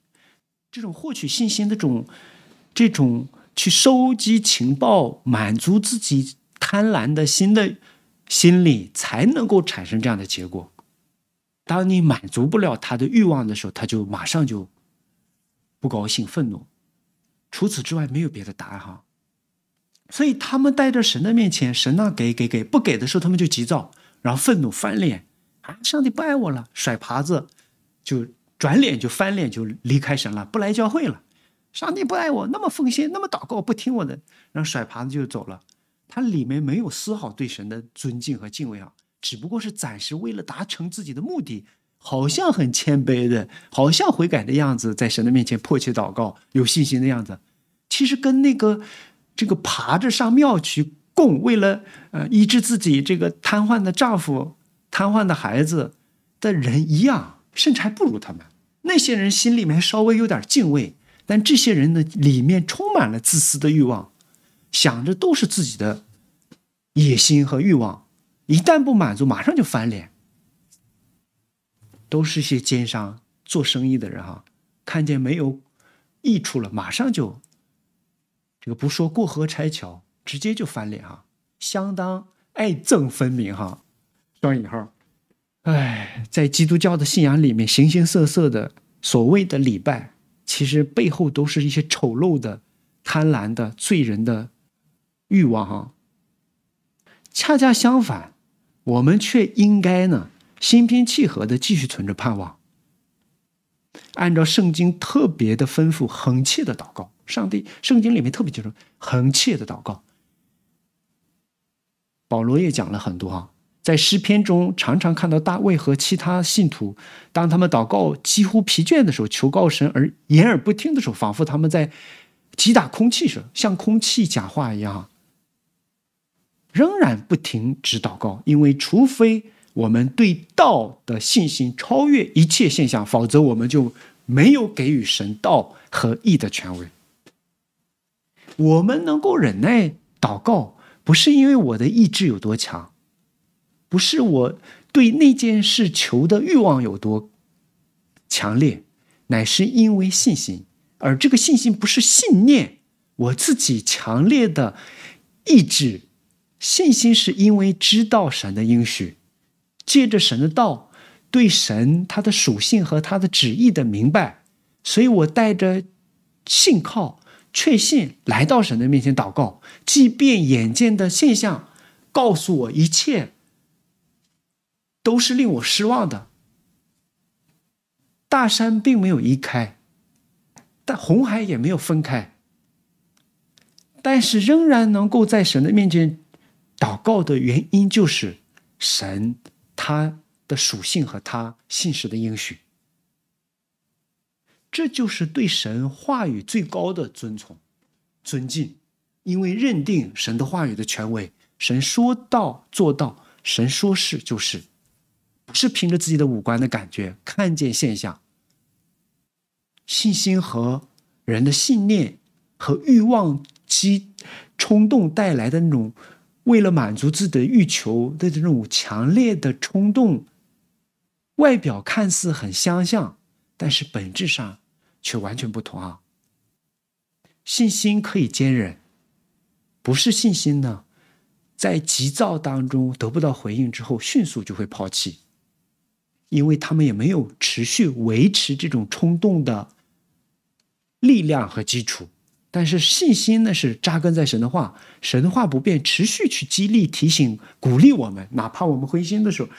Speaker 1: 这种获取信息的种这种去收集情报，满足自己贪婪的心的心理，才能够产生这样的结果。当你满足不了他的欲望的时候，他就马上就不高兴、愤怒。除此之外，没有别的答案哈。所以他们待在神的面前，神呢给给给不给的时候，他们就急躁，然后愤怒、翻脸，啊，上帝不爱我了，甩耙子就转脸就翻脸就离开神了，不来教会了。上帝不爱我，那么奉献，那么祷告，不听我的，然后甩耙子就走了。他里面没有丝毫对神的尊敬和敬畏啊。只不过是暂时为了达成自己的目的，好像很谦卑的，好像悔改的样子，在神的面前迫切祷告、有信心的样子，其实跟那个这个爬着上庙去供，为了呃医治自己这个瘫痪的丈夫、瘫痪的孩子的人一样，甚至还不如他们。那些人心里面稍微有点敬畏，但这些人的里面充满了自私的欲望，想着都是自己的野心和欲望。一旦不满足，马上就翻脸，都是些奸商做生意的人哈，看见没有益处了，马上就这个不说过河拆桥，直接就翻脸哈，相当爱憎分明哈。双引号，哎，在基督教的信仰里面，形形色色的所谓的礼拜，其实背后都是一些丑陋的、贪婪的、罪人的欲望哈。恰恰相反。我们却应该呢，心平气和的继续存着盼望，按照圣经特别的吩咐，恒切的祷告。上帝，圣经里面特别就是恒切的祷告。保罗也讲了很多啊，在诗篇中常常看到大卫和其他信徒，当他们祷告几乎疲倦的时候，求告神而言而不听的时候，仿佛他们在击打空气似的，像空气讲话一样。仍然不停止祷告，因为除非我们对道的信心超越一切现象，否则我们就没有给予神道和义的权威。我们能够忍耐祷告，不是因为我的意志有多强，不是我对那件事求的欲望有多强烈，乃是因为信心。而这个信心不是信念，我自己强烈的意志。信心是因为知道神的应许，借着神的道对神他的属性和他的旨意的明白，所以我带着信靠、确信来到神的面前祷告。即便眼见的现象告诉我一切都是令我失望的，大山并没有移开，但红海也没有分开，但是仍然能够在神的面前。祷告的原因就是神，他的属性和他信实的应许，这就是对神话语最高的尊崇、尊敬，因为认定神的话语的权威，神说到做到，神说是就是，不是凭着自己的五官的感觉看见现象，信心和人的信念和欲望及冲动带来的那种。为了满足自己的欲求的这种强烈的冲动，外表看似很相像，但是本质上却完全不同啊！信心可以坚韧，不是信心呢，在急躁当中得不到回应之后，迅速就会抛弃，因为他们也没有持续维持这种冲动的力量和基础。但是信心呢是扎根在神的话，神的话不变，持续去激励、提醒、鼓励我们，哪怕我们灰心的时候，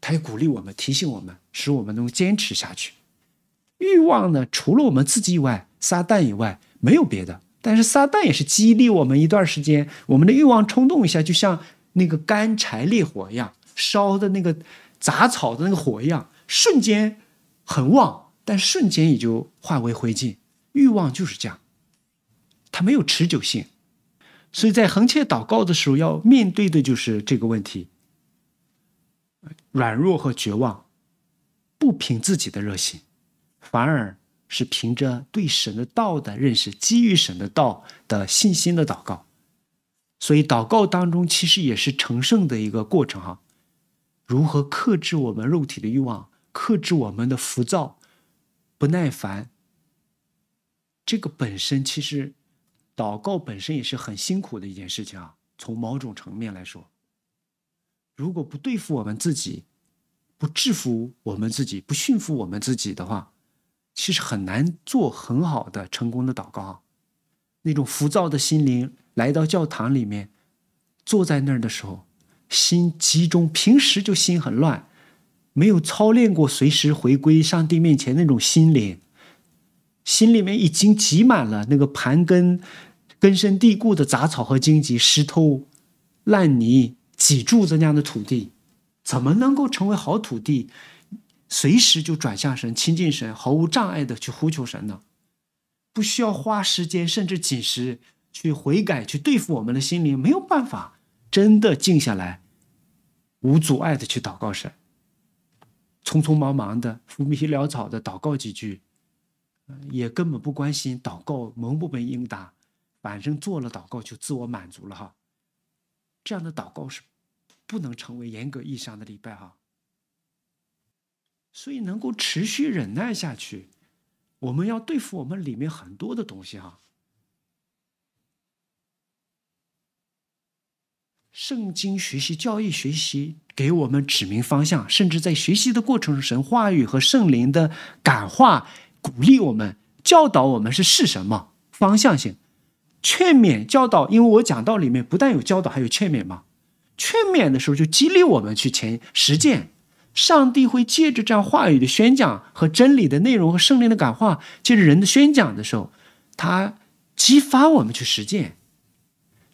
Speaker 1: 他也鼓励我们、提醒我们，使我们能坚持下去。欲望呢，除了我们自己以外，撒旦以外没有别的。但是撒旦也是激励我们一段时间，我们的欲望冲动一下，就像那个干柴烈火一样，烧的那个杂草的那个火一样，瞬间很旺，但瞬间也就化为灰烬。欲望就是这样。它没有持久性，所以在横切祷告的时候，要面对的就是这个问题：软弱和绝望。不凭自己的热心，反而是凭着对神的道的认识，基于神的道的信心的祷告。所以，祷告当中其实也是成圣的一个过程，哈。如何克制我们肉体的欲望，克制我们的浮躁、不耐烦？这个本身其实。祷告本身也是很辛苦的一件事情啊。从某种层面来说，如果不对付我们自己，不制服我们自己，不驯服我们自己的话，其实很难做很好的成功的祷告。那种浮躁的心灵来到教堂里面，坐在那儿的时候，心集中，平时就心很乱，没有操练过，随时回归上帝面前那种心灵，心里面已经挤满了那个盘根。根深蒂固的杂草和荆棘、石头、烂泥、几柱子那样的土地，怎么能够成为好土地？随时就转向神、亲近神、毫无障碍的去呼求神呢？不需要花时间甚至几时去悔改、去对付我们的心灵，没有办法真的静下来，无阻碍的去祷告神。匆匆忙忙的、浮皮潦草的祷告几句，也根本不关心祷告蒙不蒙应答。反正做了祷告就自我满足了哈，这样的祷告是不能成为严格意义上的礼拜哈。所以能够持续忍耐下去，我们要对付我们里面很多的东西哈。圣经学习、教义学习给我们指明方向，甚至在学习的过程中，神话语和圣灵的感化、鼓励我们、教导我们是是什么方向性。劝勉教导，因为我讲道里面不但有教导，还有劝勉嘛。劝勉的时候就激励我们去前实践。上帝会借着这样话语的宣讲和真理的内容和圣灵的感化，借着人的宣讲的时候，他激发我们去实践。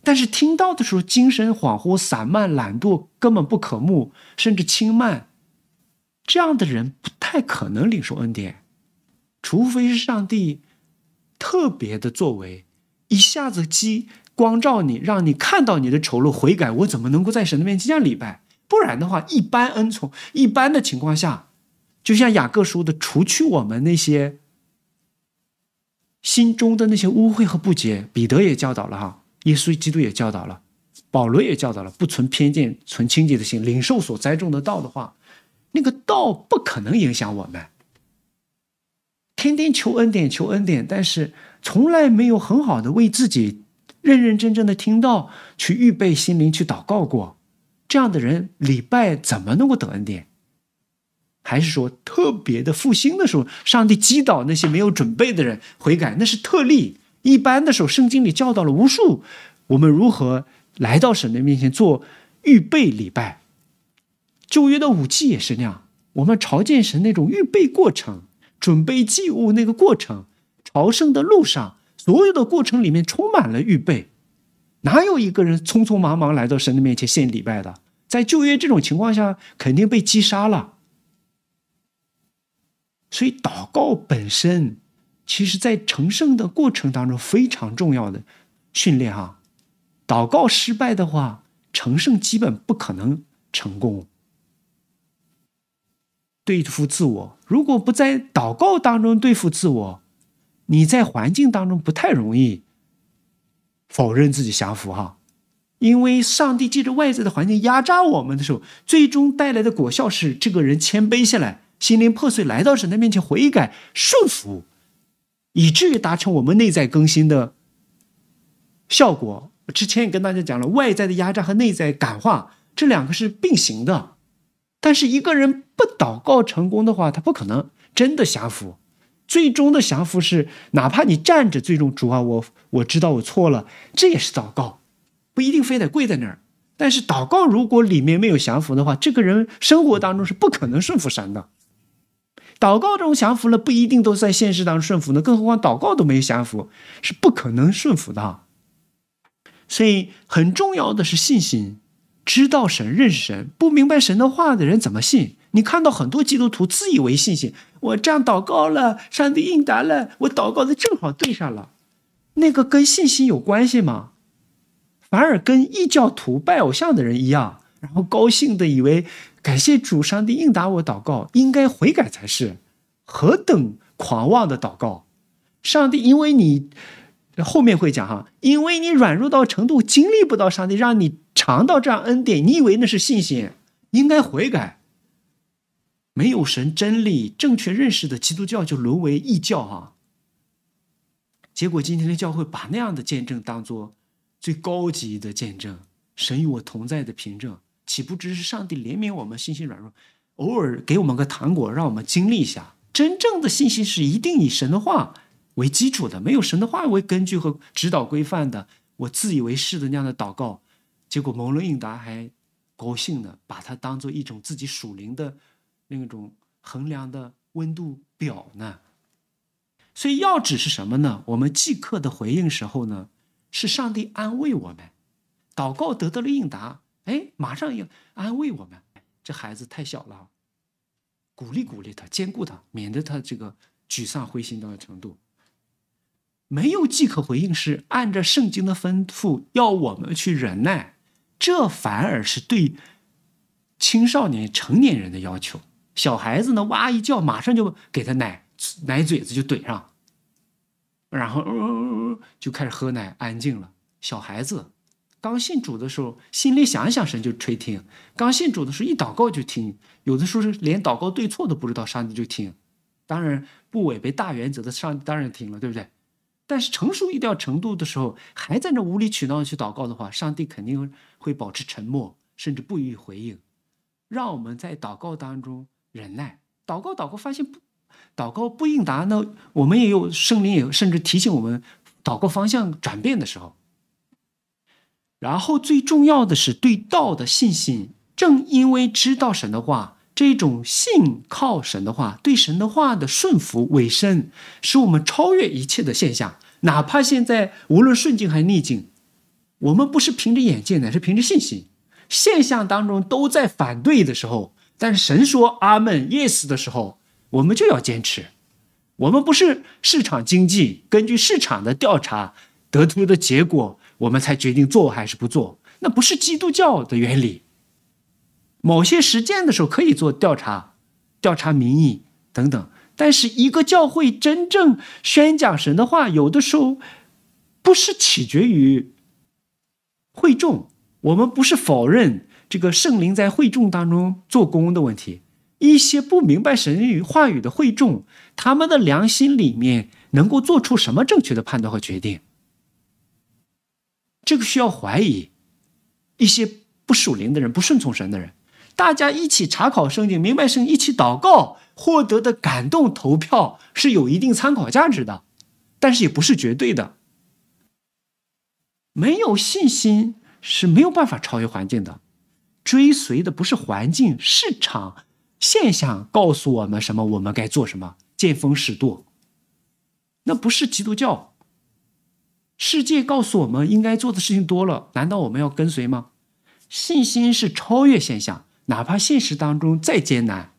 Speaker 1: 但是听到的时候精神恍惚、散漫、懒惰，根本不可慕，甚至轻慢，这样的人不太可能领受恩典，除非是上帝特别的作为。一下子，光照你，让你看到你的丑陋，悔改。我怎么能够在神的面前这样礼拜？不然的话，一般恩宠，一般的情况下，就像雅各说的，除去我们那些心中的那些污秽和不洁。彼得也教导了哈，耶稣基督也教导了，保罗也教导了，不存偏见、存清洁的心，领受所栽种的道的话，那个道不可能影响我们。天天求恩典，求恩典，但是。从来没有很好的为自己认认真真的听到去预备心灵去祷告过，这样的人礼拜怎么能够得恩典？还是说特别的复兴的时候，上帝击倒那些没有准备的人悔改那是特例，一般的时候圣经里教导了无数我们如何来到神的面前做预备礼拜。旧约的武器也是那样，我们朝见神那种预备过程，准备祭物那个过程。朝圣的路上，所有的过程里面充满了预备，哪有一个人匆匆忙忙来到神的面前献礼拜的？在旧约这种情况下，肯定被击杀了。所以，祷告本身，其实在成圣的过程当中非常重要的训练啊。祷告失败的话，成圣基本不可能成功。对付自我，如果不在祷告当中对付自我。你在环境当中不太容易否认自己降服哈，因为上帝借着外在的环境压榨我们的时候，最终带来的果效是这个人谦卑下来，心灵破碎，来到神的面前悔改顺服，以至于达成我们内在更新的效果。之前也跟大家讲了，外在的压榨和内在感化这两个是并行的，但是一个人不祷告成功的话，他不可能真的降服。最终的降服是，哪怕你站着，最终主啊，我我知道我错了，这也是祷告，不一定非得跪在那儿。但是祷告如果里面没有降服的话，这个人生活当中是不可能顺服神的。祷告中降服了，不一定都在现实当中顺服呢，更何况祷告都没降服，是不可能顺服的。所以很重要的是信心，知道神、认识神、不明白神的话的人怎么信？你看到很多基督徒自以为信心。我这样祷告了，上帝应答了，我祷告的正好对上了，那个跟信心有关系吗？反而跟异教徒拜偶像的人一样，然后高兴的以为感谢主，上帝应答我祷告，应该悔改才是，何等狂妄的祷告！上帝因为你后面会讲哈，因为你软弱到程度，经历不到上帝让你尝到这样恩典，你以为那是信心？应该悔改。没有神真理正确认识的基督教就沦为异教哈。结果今天的教会把那样的见证当做最高级的见证，神与我同在的凭证，岂不知是上帝怜悯我们信心软弱，偶尔给我们个糖果，让我们经历一下。真正的信心是一定以神的话为基础的，没有神的话为根据和指导规范的，我自以为是的那样的祷告，结果蒙了应答还高兴的把它当做一种自己属灵的。那种衡量的温度表呢？所以要旨是什么呢？我们即刻的回应时候呢，是上帝安慰我们，祷告得到了应答，哎，马上要安慰我们。这孩子太小了，鼓励鼓励他，兼顾他，免得他这个沮丧灰心到程度。没有即刻回应是按照圣经的吩咐要我们去忍耐，这反而是对青少年、成年人的要求。小孩子呢，哇一叫，马上就给他奶奶嘴子就怼上，然后就开始喝奶，安静了。小孩子刚信主的时候，心里想一想，神就听；刚信主的时候，一祷告就听。有的时候是连祷告对错都不知道，上帝就听。当然不违背大原则的，上帝当然听了，对不对？但是成熟一定要程度的时候，还在那无理取闹去祷告的话，上帝肯定会保持沉默，甚至不予回应。让我们在祷告当中。忍耐，祷告，祷告发现不，祷告不应答，那我们也有圣灵也甚至提醒我们祷告方向转变的时候。然后最重要的是对道的信心，正因为知道神的话，这种信靠神的话，对神的话的顺服委身，使我们超越一切的现象。哪怕现在无论顺境还是逆境，我们不是凭着眼见，乃是凭着信心。现象当中都在反对的时候。但是神说阿门 yes 的时候，我们就要坚持。我们不是市场经济，根据市场的调查得出的结果，我们才决定做还是不做。那不是基督教的原理。某些实践的时候可以做调查、调查民意等等，但是一个教会真正宣讲神的话，有的时候不是取决于会众。我们不是否认。这个圣灵在会众当中做工的问题，一些不明白神语话语的会众，他们的良心里面能够做出什么正确的判断和决定？这个需要怀疑。一些不属灵的人、不顺从神的人，大家一起查考圣经、明白圣经，一起祷告，获得的感动投票是有一定参考价值的，但是也不是绝对的。没有信心是没有办法超越环境的。追随的不是环境、市场现象告诉我们什么，我们该做什么？见风使舵，那不是基督教。世界告诉我们应该做的事情多了，难道我们要跟随吗？信心是超越现象，哪怕现实当中再艰难，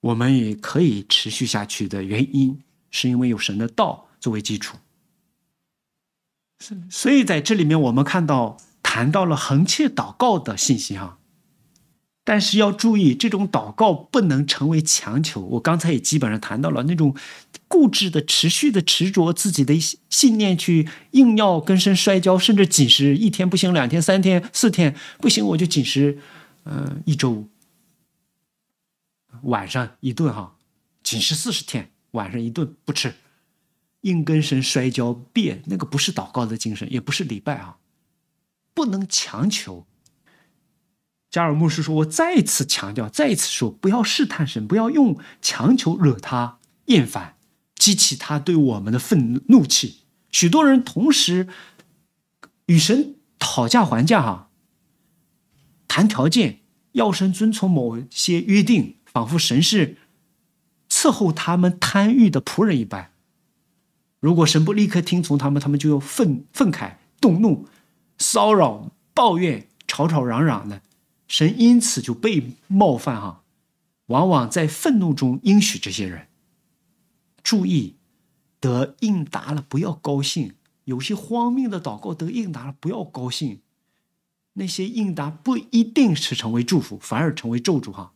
Speaker 1: 我们也可以持续下去的原因，是因为有神的道作为基础。所以，在这里面，我们看到。谈到了横切祷告的信息哈，但是要注意，这种祷告不能成为强求。我刚才也基本上谈到了那种固执的、持续的、执着自己的信念，去硬要跟神摔跤，甚至紧食一天不行，两天、三天、四天不行，我就紧食嗯一周，晚上一顿哈，紧食四十天晚上一顿不吃，硬跟神摔跤，别那个不是祷告的精神，也不是礼拜啊。不能强求。加尔牧师说：“我再次强调，再一次说，不要试探神，不要用强求惹他厌烦，激起他对我们的愤怒气。许多人同时与神讨价还价，哈，谈条件，要神遵从某些约定，仿佛神是伺候他们贪欲的仆人一般。如果神不立刻听从他们，他们就要愤愤慨、动怒。”骚扰、抱怨、吵吵嚷嚷的，神因此就被冒犯哈。往往在愤怒中应许这些人。注意，得应答了，不要高兴。有些荒谬的祷告得应答了，不要高兴。那些应答不一定是成为祝福，反而成为咒诅哈。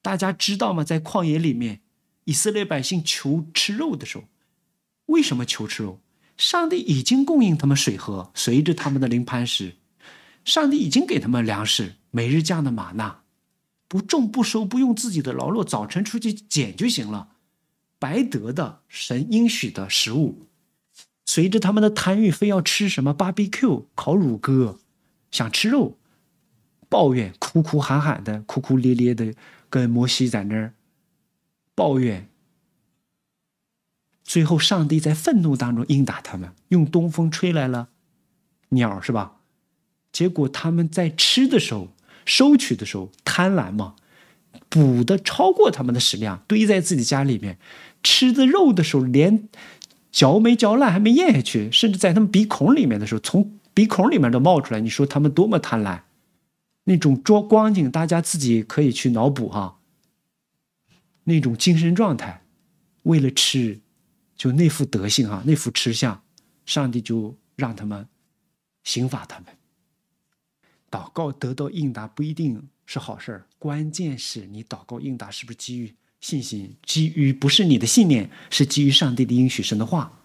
Speaker 1: 大家知道吗？在旷野里面，以色列百姓求吃肉的时候，为什么求吃肉？上帝已经供应他们水喝，随着他们的临盘时，上帝已经给他们粮食，每日降的玛纳，不种不收不用自己的劳碌，早晨出去捡就行了，白得的神应许的食物，随着他们的贪欲，非要吃什么 c u Q 烤乳鸽，想吃肉，抱怨哭哭喊喊的，哭哭咧咧的，跟摩西在那儿抱怨。最后，上帝在愤怒当中应打他们，用东风吹来了鸟，是吧？结果他们在吃的时候、收取的时候贪婪嘛，补的超过他们的食量，堆在自己家里面。吃的肉的时候，连嚼没嚼烂还没咽下去，甚至在他们鼻孔里面的时候，从鼻孔里面都冒出来。你说他们多么贪婪？那种捉光景，大家自己可以去脑补哈。那种精神状态，为了吃。就那副德性啊，那副吃相，上帝就让他们，刑罚他们。祷告得到应答不一定是好事儿，关键是你祷告应答是不是基于信心，基于不是你的信念，是基于上帝的应许，神的话。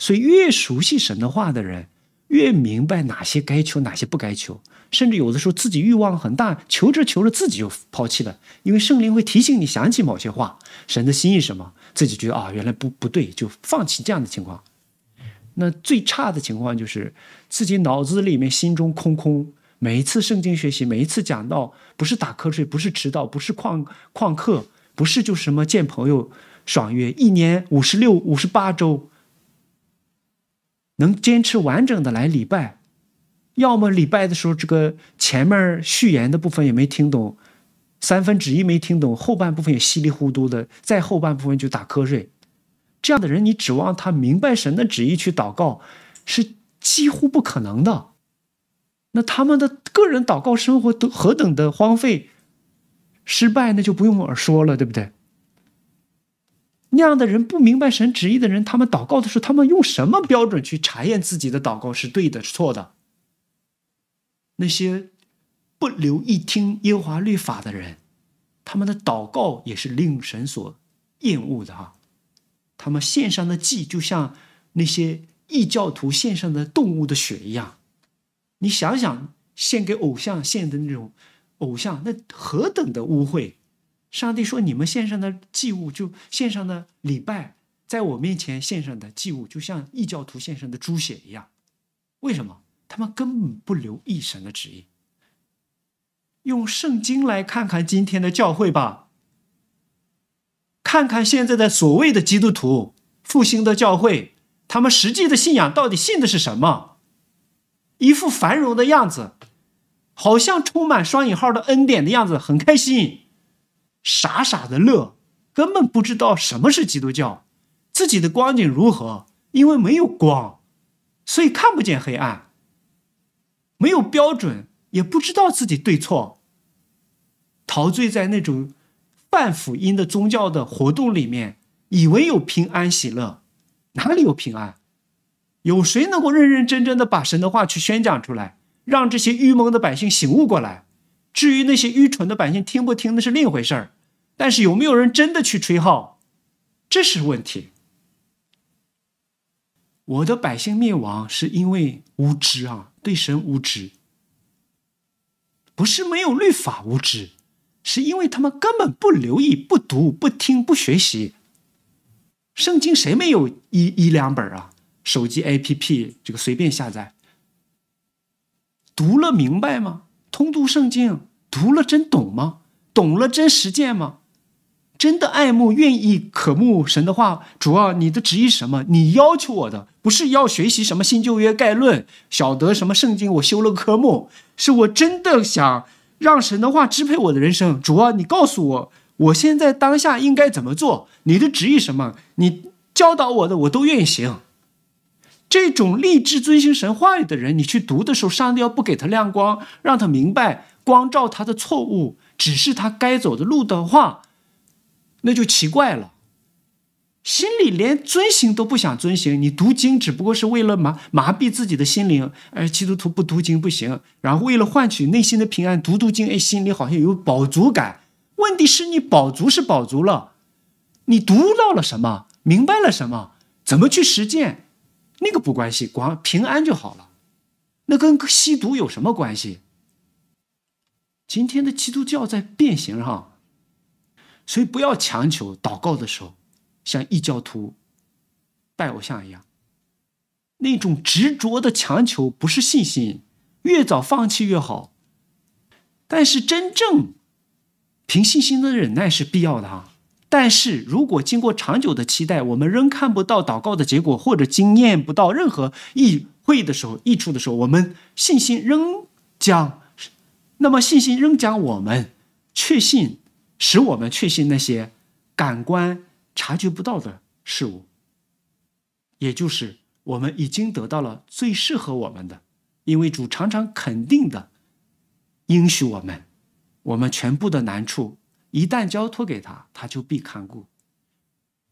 Speaker 1: 所以，越熟悉神的话的人，越明白哪些该求，哪些不该求。甚至有的时候，自己欲望很大，求着求着自己就抛弃了，因为圣灵会提醒你想起某些话，神的心意什么。自己觉得啊，原来不不对，就放弃这样的情况。那最差的情况就是自己脑子里面、心中空空。每一次圣经学习，每一次讲到，不是打瞌睡，不是迟到，不是旷旷课，不是就什么见朋友爽约。一年五十六、五十八周，能坚持完整的来礼拜，要么礼拜的时候这个前面序言的部分也没听懂。三分旨意没听懂，后半部分也稀里糊涂的，在后半部分就打瞌睡。这样的人，你指望他明白神的旨意去祷告，是几乎不可能的。那他们的个人祷告生活都何等的荒废、失败，那就不用我说了，对不对？那样的人不明白神旨意的人，他们祷告的时候，他们用什么标准去查验自己的祷告是对的、是错的？那些。不留意听耶和华律法的人，他们的祷告也是令神所厌恶的哈。他们献上的祭就像那些异教徒献上的动物的血一样。你想想，献给偶像献的那种偶像，那何等的污秽！上帝说：“你们献上的祭物，就献上的礼拜，在我面前献上的祭物，就像异教徒献上的猪血一样。为什么？他们根本不留意神的旨意。”用圣经来看看今天的教会吧，看看现在的所谓的基督徒复兴的教会，他们实际的信仰到底信的是什么？一副繁荣的样子，好像充满双引号的恩典的样子，很开心，傻傻的乐，根本不知道什么是基督教，自己的光景如何？因为没有光，所以看不见黑暗，没有标准，也不知道自己对错。陶醉在那种半福音的宗教的活动里面，以为有平安喜乐，哪里有平安？有谁能够认认真真的把神的话去宣讲出来，让这些愚蒙的百姓醒悟过来？至于那些愚蠢的百姓听不听，那是另一回事儿。但是有没有人真的去吹号，这是问题。我的百姓灭亡是因为无知啊，对神无知，不是没有律法无知。是因为他们根本不留意、不读、不听、不学习圣经。谁没有一一两本啊？手机 APP 这个随便下载，读了明白吗？通读圣经，读了真懂吗？懂了真实践吗？真的爱慕、愿意渴慕神的话，主要你的旨意什么？你要求我的不是要学习什么新旧约概论，晓得什么圣经，我修了科目，是我真的想。让神的话支配我的人生，主啊，你告诉我，我现在当下应该怎么做？你的旨意什么？你教导我的，我都愿意行。这种立志遵循神话语的人，你去读的时候，上帝要不给他亮光，让他明白光照他的错误，只是他该走的路的话，那就奇怪了。心里连遵行都不想遵行，你读经只不过是为了麻麻痹自己的心灵。哎，基督徒不读经不行，然后为了换取内心的平安，读读经，哎，心里好像有饱足感。问题是你饱足是饱足了，你读到了什么？明白了什么？怎么去实践？那个不关系，光平安就好了。那跟吸毒有什么关系？今天的基督教在变形哈，所以不要强求祷告的时候。像异教徒拜偶像一样，那种执着的强求不是信心，越早放弃越好。但是真正凭信心的忍耐是必要的啊！但是如果经过长久的期待，我们仍看不到祷告的结果，或者经验不到任何益会的时候、益处的时候，我们信心仍将……那么信心仍将我们确信，使我们确信那些感官。察觉不到的事物，也就是我们已经得到了最适合我们的，因为主常常肯定的应许我们，我们全部的难处一旦交托给他，他就必看顾。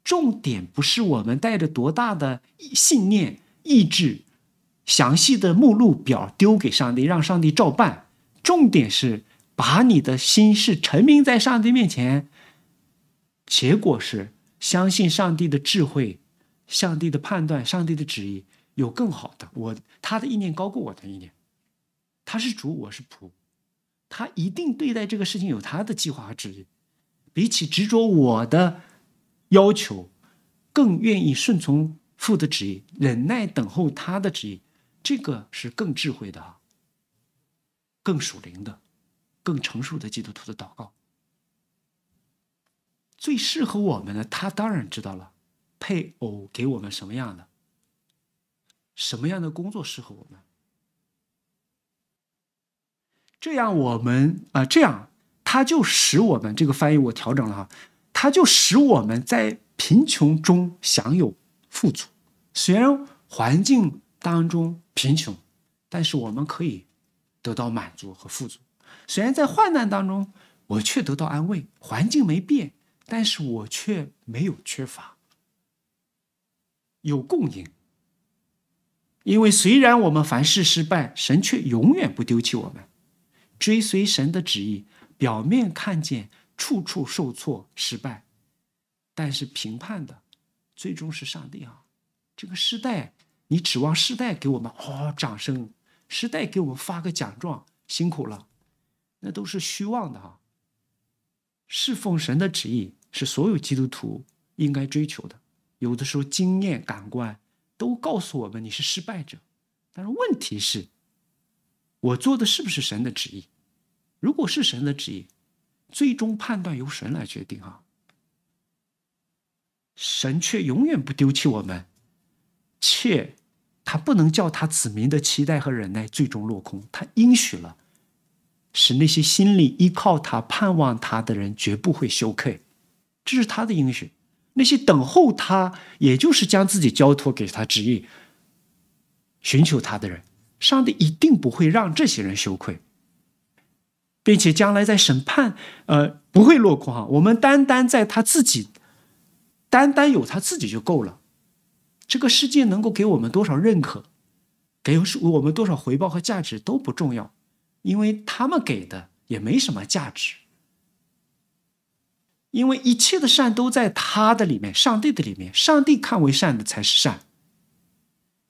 Speaker 1: 重点不是我们带着多大的信念、意志、详细的目录表丢给上帝，让上帝照办，重点是把你的心事沉迷在上帝面前，结果是。相信上帝的智慧，上帝的判断，上帝的旨意有更好的。我他的意念高过我的意念，他是主，我是仆，他一定对待这个事情有他的计划和旨意。比起执着我的要求，更愿意顺从父的旨意，忍耐等候他的旨意，这个是更智慧的，更属灵的，更成熟的基督徒的祷告。最适合我们的，他当然知道了。配偶给我们什么样的，什么样的工作适合我们？这样我们啊，这样他就使我们这个翻译我调整了哈，他就使我们在贫穷中享有富足。虽然环境当中贫穷，但是我们可以得到满足和富足。虽然在患难当中，我却得到安慰。环境没变。但是我却没有缺乏，有供应。因为虽然我们凡事失败，神却永远不丢弃我们。追随神的旨意，表面看见处处受挫失败，但是评判的最终是上帝啊。这个时代，你指望时代给我们哦掌声，时代给我们发个奖状，辛苦了，那都是虚妄的啊。侍奉神的旨意。是所有基督徒应该追求的。有的时候，经验、感官都告诉我们你是失败者，但是问题是，我做的是不是神的旨意？如果是神的旨意，最终判断由神来决定。啊。神却永远不丢弃我们，且他不能叫他子民的期待和忍耐最终落空。他应许了，使那些心里依靠他、盼望他的人绝不会羞愧。这是他的英雄，那些等候他，也就是将自己交托给他旨意、寻求他的人，上帝一定不会让这些人羞愧，并且将来在审判，呃，不会落空。哈，我们单单在他自己，单单有他自己就够了。这个世界能够给我们多少认可，给我们多少回报和价值都不重要，因为他们给的也没什么价值。因为一切的善都在他的里面，上帝的里面。上帝看为善的才是善。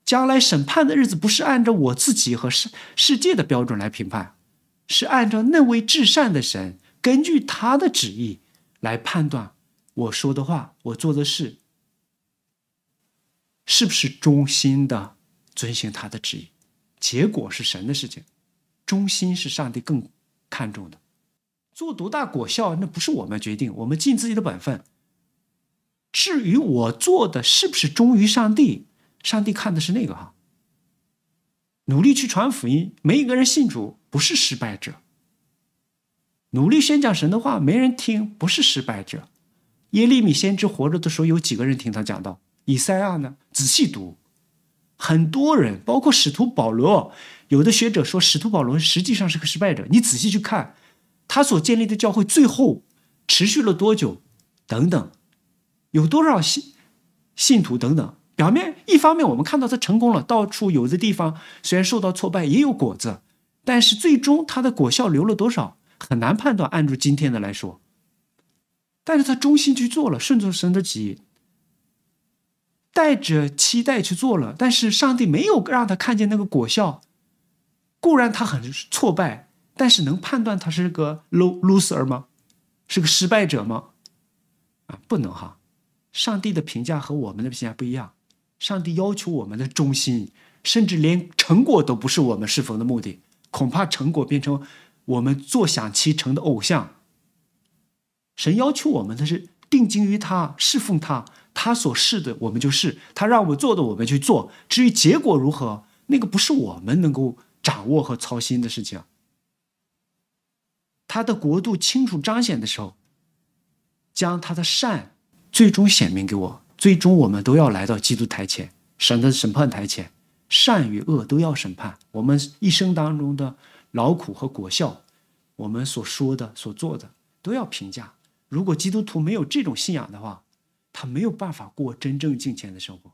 Speaker 1: 将来审判的日子，不是按照我自己和世世界的标准来评判，是按照那位至善的神根据他的旨意来判断。我说的话，我做的事，是不是忠心的遵循他的旨意？结果是神的事情，忠心是上帝更看重的。做多大果效，那不是我们决定，我们尽自己的本分。至于我做的是不是忠于上帝，上帝看的是那个哈。努力去传福音，没一个人信主，不是失败者。努力宣讲神的话，没人听，不是失败者。耶利米先知活着的时候，有几个人听他讲道？以赛亚呢？仔细读，很多人，包括使徒保罗。有的学者说，使徒保罗实际上是个失败者。你仔细去看。他所建立的教会最后持续了多久？等等，有多少信信徒？等等，表面一方面我们看到他成功了，到处有的地方虽然受到挫败，也有果子，但是最终他的果效留了多少很难判断。按住今天的来说，但是他忠心去做了，顺着神的旨意，带着期待去做了，但是上帝没有让他看见那个果效，固然他很挫败。但是能判断他是个 lo loser 吗？是个失败者吗？啊，不能哈！上帝的评价和我们的评价不一样。上帝要求我们的忠心，甚至连成果都不是我们侍奉的目的。恐怕成果变成我们坐享其成的偶像。神要求我们的是定睛于他，侍奉他，他所是的我们就是，他让我做的我们去做。至于结果如何，那个不是我们能够掌握和操心的事情。他的国度清楚彰显的时候，将他的善最终显明给我。最终，我们都要来到基督台前、神的审判台前，善与恶都要审判。我们一生当中的劳苦和果效，我们所说的、所做的都要评价。如果基督徒没有这种信仰的话，他没有办法过真正敬虔的生活。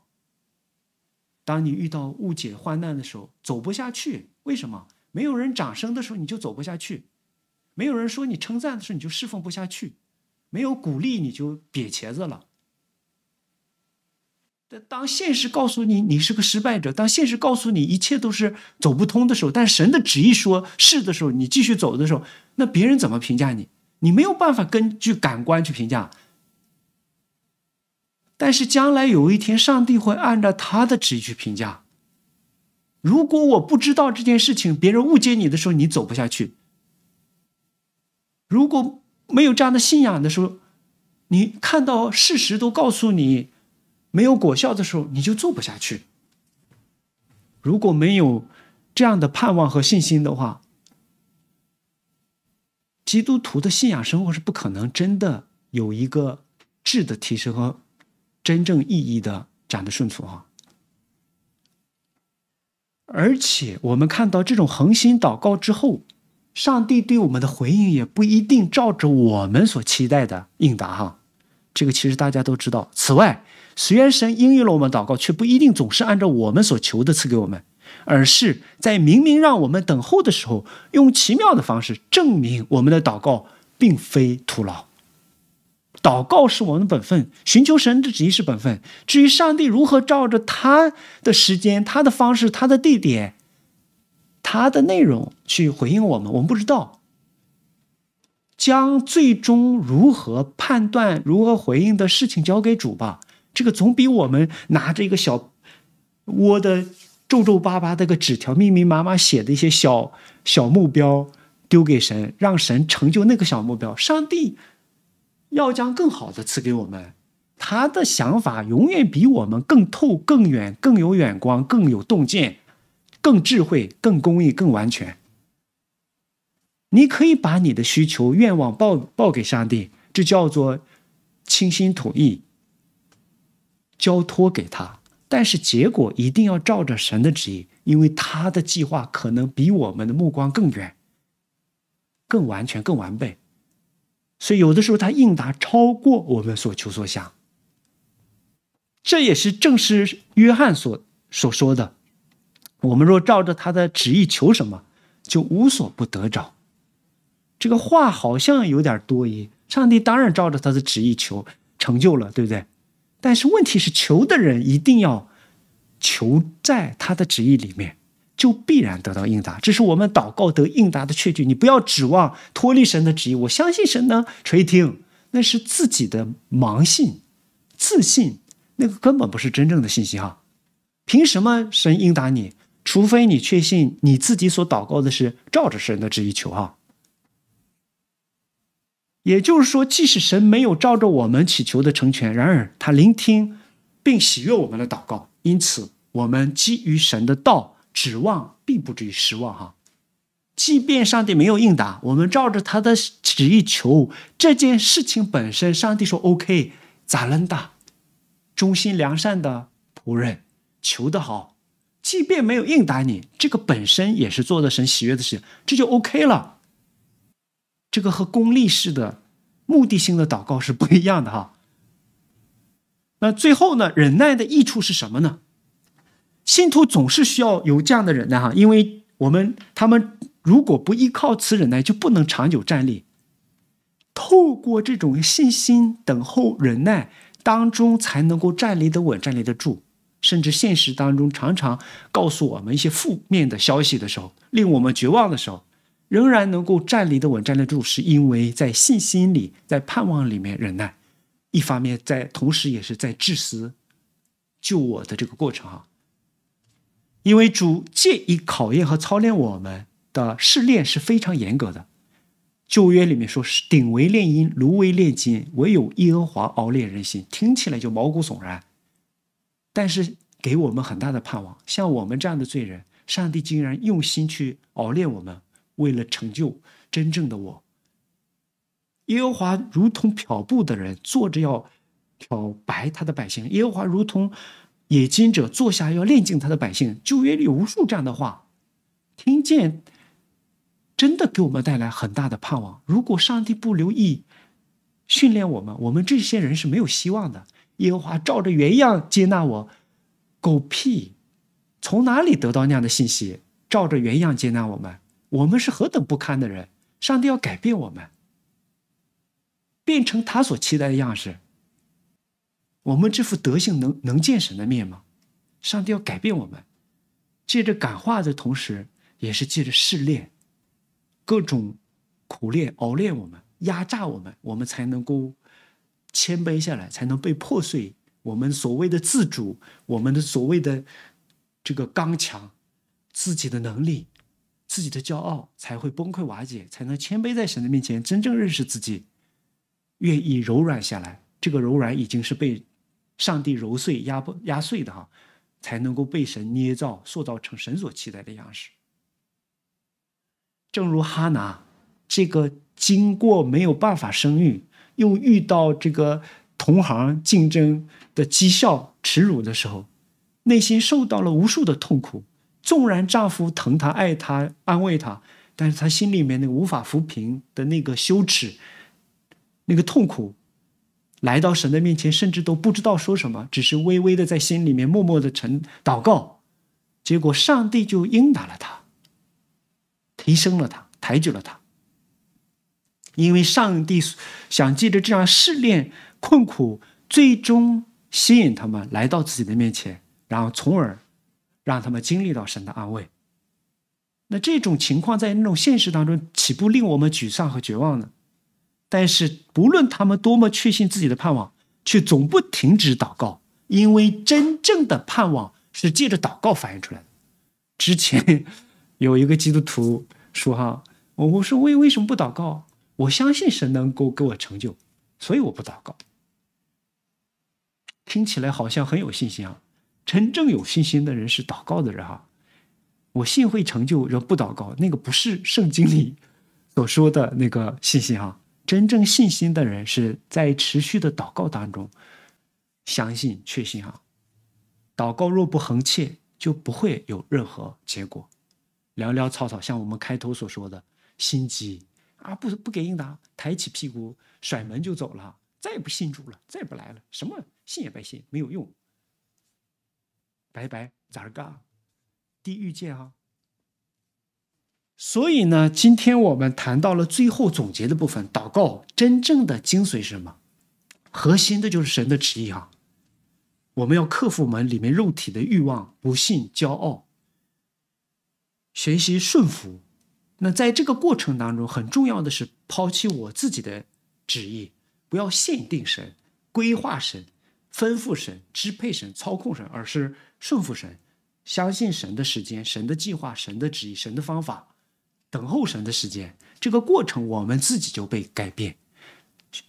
Speaker 1: 当你遇到误解、患难的时候，走不下去。为什么？没有人掌声的时候，你就走不下去。没有人说你称赞的时候你就侍奉不下去；没有鼓励，你就瘪茄子了。但当现实告诉你你是个失败者，当现实告诉你一切都是走不通的时候，但神的旨意说是的时候，你继续走的时候，那别人怎么评价你？你没有办法根据感官去评价。但是将来有一天，上帝会按照他的旨意去评价。如果我不知道这件事情，别人误解你的时候，你走不下去。如果没有这样的信仰的时候，你看到事实都告诉你没有果效的时候，你就做不下去。如果没有这样的盼望和信心的话，基督徒的信仰生活是不可能真的有一个质的提升和真正意义的长得顺服啊。而且我们看到这种恒心祷告之后。上帝对我们的回应也不一定照着我们所期待的应答哈，这个其实大家都知道。此外，虽然神应允了我们祷告，却不一定总是按照我们所求的赐给我们，而是在明明让我们等候的时候，用奇妙的方式证明我们的祷告并非徒劳。祷告是我们的本分，寻求神的旨意是本分。至于上帝如何照着他的时间、他的方式、他的地点。它的内容去回应我们，我们不知道，将最终如何判断、如何回应的事情交给主吧。这个总比我们拿着一个小窝的皱皱巴巴的个纸条、密密麻麻写的一些小小目标丢给神，让神成就那个小目标。上帝要将更好的赐给我们，他的想法永远比我们更透、更远、更有远光、更有洞见。更智慧、更公益、更完全。你可以把你的需求、愿望报报给上帝，这叫做倾心吐意，交托给他。但是结果一定要照着神的旨意，因为他的计划可能比我们的目光更远、更完全、更完备。所以有的时候他应答超过我们所求所想。这也是正是约翰所所说的。我们若照着他的旨意求什么，就无所不得着。这个话好像有点多疑。上帝当然照着他的旨意求成就了，对不对？但是问题是，求的人一定要求在他的旨意里面，就必然得到应答。这是我们祷告得应答的确据。你不要指望脱离神的旨意。我相信神能垂听，那是自己的盲信、自信，那个根本不是真正的信心。哈，凭什么神应答你？除非你确信你自己所祷告的是照着神的旨意求哈，也就是说，即使神没有照着我们祈求的成全，然而他聆听并喜悦我们的祷告，因此我们基于神的道指望，并不至于失望哈。即便上帝没有应答，我们照着他的旨意求这件事情本身，上帝说 OK，咋能的，忠心良善的仆人求得好。即便没有应答你，这个本身也是做的神喜悦的事情，这就 OK 了。这个和功利式的目的性的祷告是不一样的哈。那最后呢，忍耐的益处是什么呢？信徒总是需要有这样的忍耐哈，因为我们他们如果不依靠此忍耐，就不能长久站立。透过这种信心、等候、忍耐当中，才能够站立得稳、站立得住。甚至现实当中常常告诉我们一些负面的消息的时候，令我们绝望的时候，仍然能够站立的稳、站得住，是因为在信心里、在盼望里面忍耐。一方面在，同时也是在致死救我的这个过程啊。因为主借以考验和操练我们的试炼是非常严格的。旧约里面说：“是顶为炼银，炉为炼金，唯有耶和华熬炼人心。”听起来就毛骨悚然。但是给我们很大的盼望，像我们这样的罪人，上帝竟然用心去熬炼我们，为了成就真正的我。耶和华如同漂布的人，坐着要漂白他的百姓；耶和华如同冶金者，坐下要炼净他的百姓。旧约里无数这样的话，听见真的给我们带来很大的盼望。如果上帝不留意训练我们，我们这些人是没有希望的。耶和华照着原样接纳我，狗屁！从哪里得到那样的信息？照着原样接纳我们，我们是何等不堪的人！上帝要改变我们，变成他所期待的样式。我们这副德性能能见神的面吗？上帝要改变我们，借着感化的同时，也是借着试炼、各种苦练、熬练我们、压榨我们，我们才能够。谦卑下来，才能被破碎。我们所谓的自主，我们的所谓的这个刚强，自己的能力，自己的骄傲，才会崩溃瓦解，才能谦卑在神的面前，真正认识自己，愿意柔软下来。这个柔软已经是被上帝揉碎、压不压碎的哈，才能够被神捏造、塑造成神所期待的样式。正如哈拿这个经过没有办法生育。又遇到这个同行竞争的绩效耻辱的时候，内心受到了无数的痛苦。纵然丈夫疼她、爱她、安慰她，但是她心里面那个无法抚平的那个羞耻、那个痛苦，来到神的面前，甚至都不知道说什么，只是微微的在心里面默默的陈祷告。结果，上帝就应答了她，提升了她，抬举了她。因为上帝想借着这样试炼、困苦，最终吸引他们来到自己的面前，然后从而让他们经历到神的安慰。那这种情况在那种现实当中，岂不令我们沮丧和绝望呢？但是，不论他们多么确信自己的盼望，却总不停止祷告，因为真正的盼望是借着祷告反映出来的。之前有一个基督徒说：“哈，我我说为为什么不祷告？”我相信神能够给我成就，所以我不祷告。听起来好像很有信心啊！真正有信心的人是祷告的人哈。我信会成就，然不祷告，那个不是圣经里所说的那个信心啊。真正信心的人是在持续的祷告当中相信确信啊。祷告若不恒切，就不会有任何结果。潦潦草草，像我们开头所说的心急。啊，不不给应答，抬起屁股甩门就走了，再也不信主了，再也不来了，什么信也白信，没有用，拜拜，咋的干？地狱见啊！所以呢，今天我们谈到了最后总结的部分，祷告真正的精髓是什么？核心的就是神的旨意啊！我们要克服我们里面肉体的欲望、不信、骄傲，学习顺服。那在这个过程当中，很重要的是抛弃我自己的旨意，不要限定神、规划神、吩咐神、支配神、操控神，而是顺服神，相信神的时间、神的计划、神的旨意、神的方法，等候神的时间。这个过程，我们自己就被改变，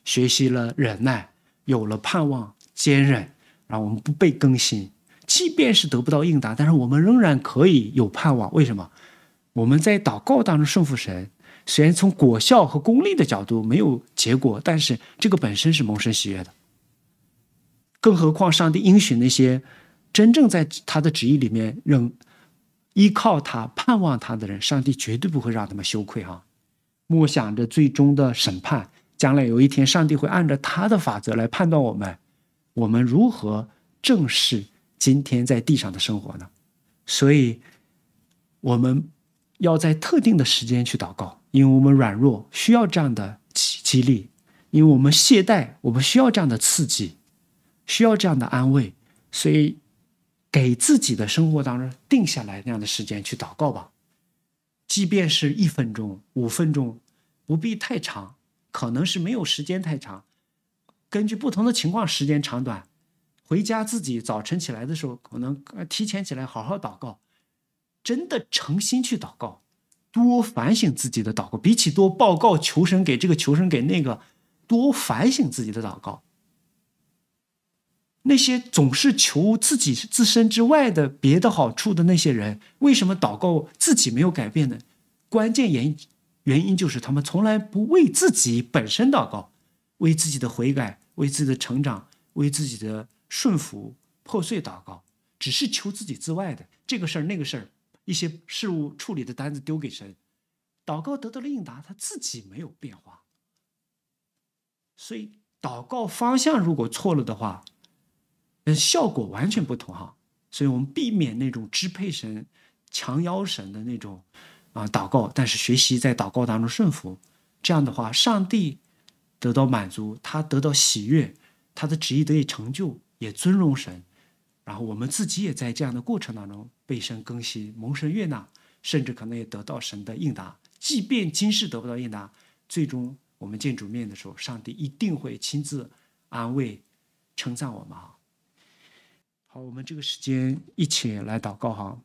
Speaker 1: 学习了忍耐，有了盼望、坚韧，然后我们不被更新。即便是得不到应答，但是我们仍然可以有盼望。为什么？我们在祷告当中顺服神，虽然从果效和功利的角度没有结果，但是这个本身是蒙神喜悦的。更何况上帝应许那些真正在他的旨意里面、仍依靠他、盼望他的人，上帝绝对不会让他们羞愧啊！默想着最终的审判，将来有一天，上帝会按照他的法则来判断我们，我们如何正视今天在地上的生活呢？所以，我们。要在特定的时间去祷告，因为我们软弱，需要这样的激激励；因为我们懈怠，我们需要这样的刺激，需要这样的安慰。所以，给自己的生活当中定下来那样的时间去祷告吧，即便是一分钟、五分钟，不必太长，可能是没有时间太长，根据不同的情况，时间长短。回家自己早晨起来的时候，可能提前起来，好好祷告。真的诚心去祷告，多反省自己的祷告，比起多报告求神给这个求神给那个，多反省自己的祷告。那些总是求自己自身之外的别的好处的那些人，为什么祷告自己没有改变呢？关键原因原因就是他们从来不为自己本身祷告，为自己的悔改、为自己的成长、为自己的顺服破碎祷告，只是求自己之外的这个事儿那个事儿。一些事务处理的单子丢给神，祷告得到了应答，他自己没有变化。所以，祷告方向如果错了的话，嗯，效果完全不同哈。所以我们避免那种支配神、强腰神的那种啊祷告，但是学习在祷告当中顺服，这样的话，上帝得到满足，他得到喜悦，他的旨意得以成就，也尊荣神。然后我们自己也在这样的过程当中倍身更新、蒙神悦纳，甚至可能也得到神的应答。即便今世得不到应答，最终我们见主面的时候，上帝一定会亲自安慰、称赞我们啊！好，我们这个时间一起来祷告哈。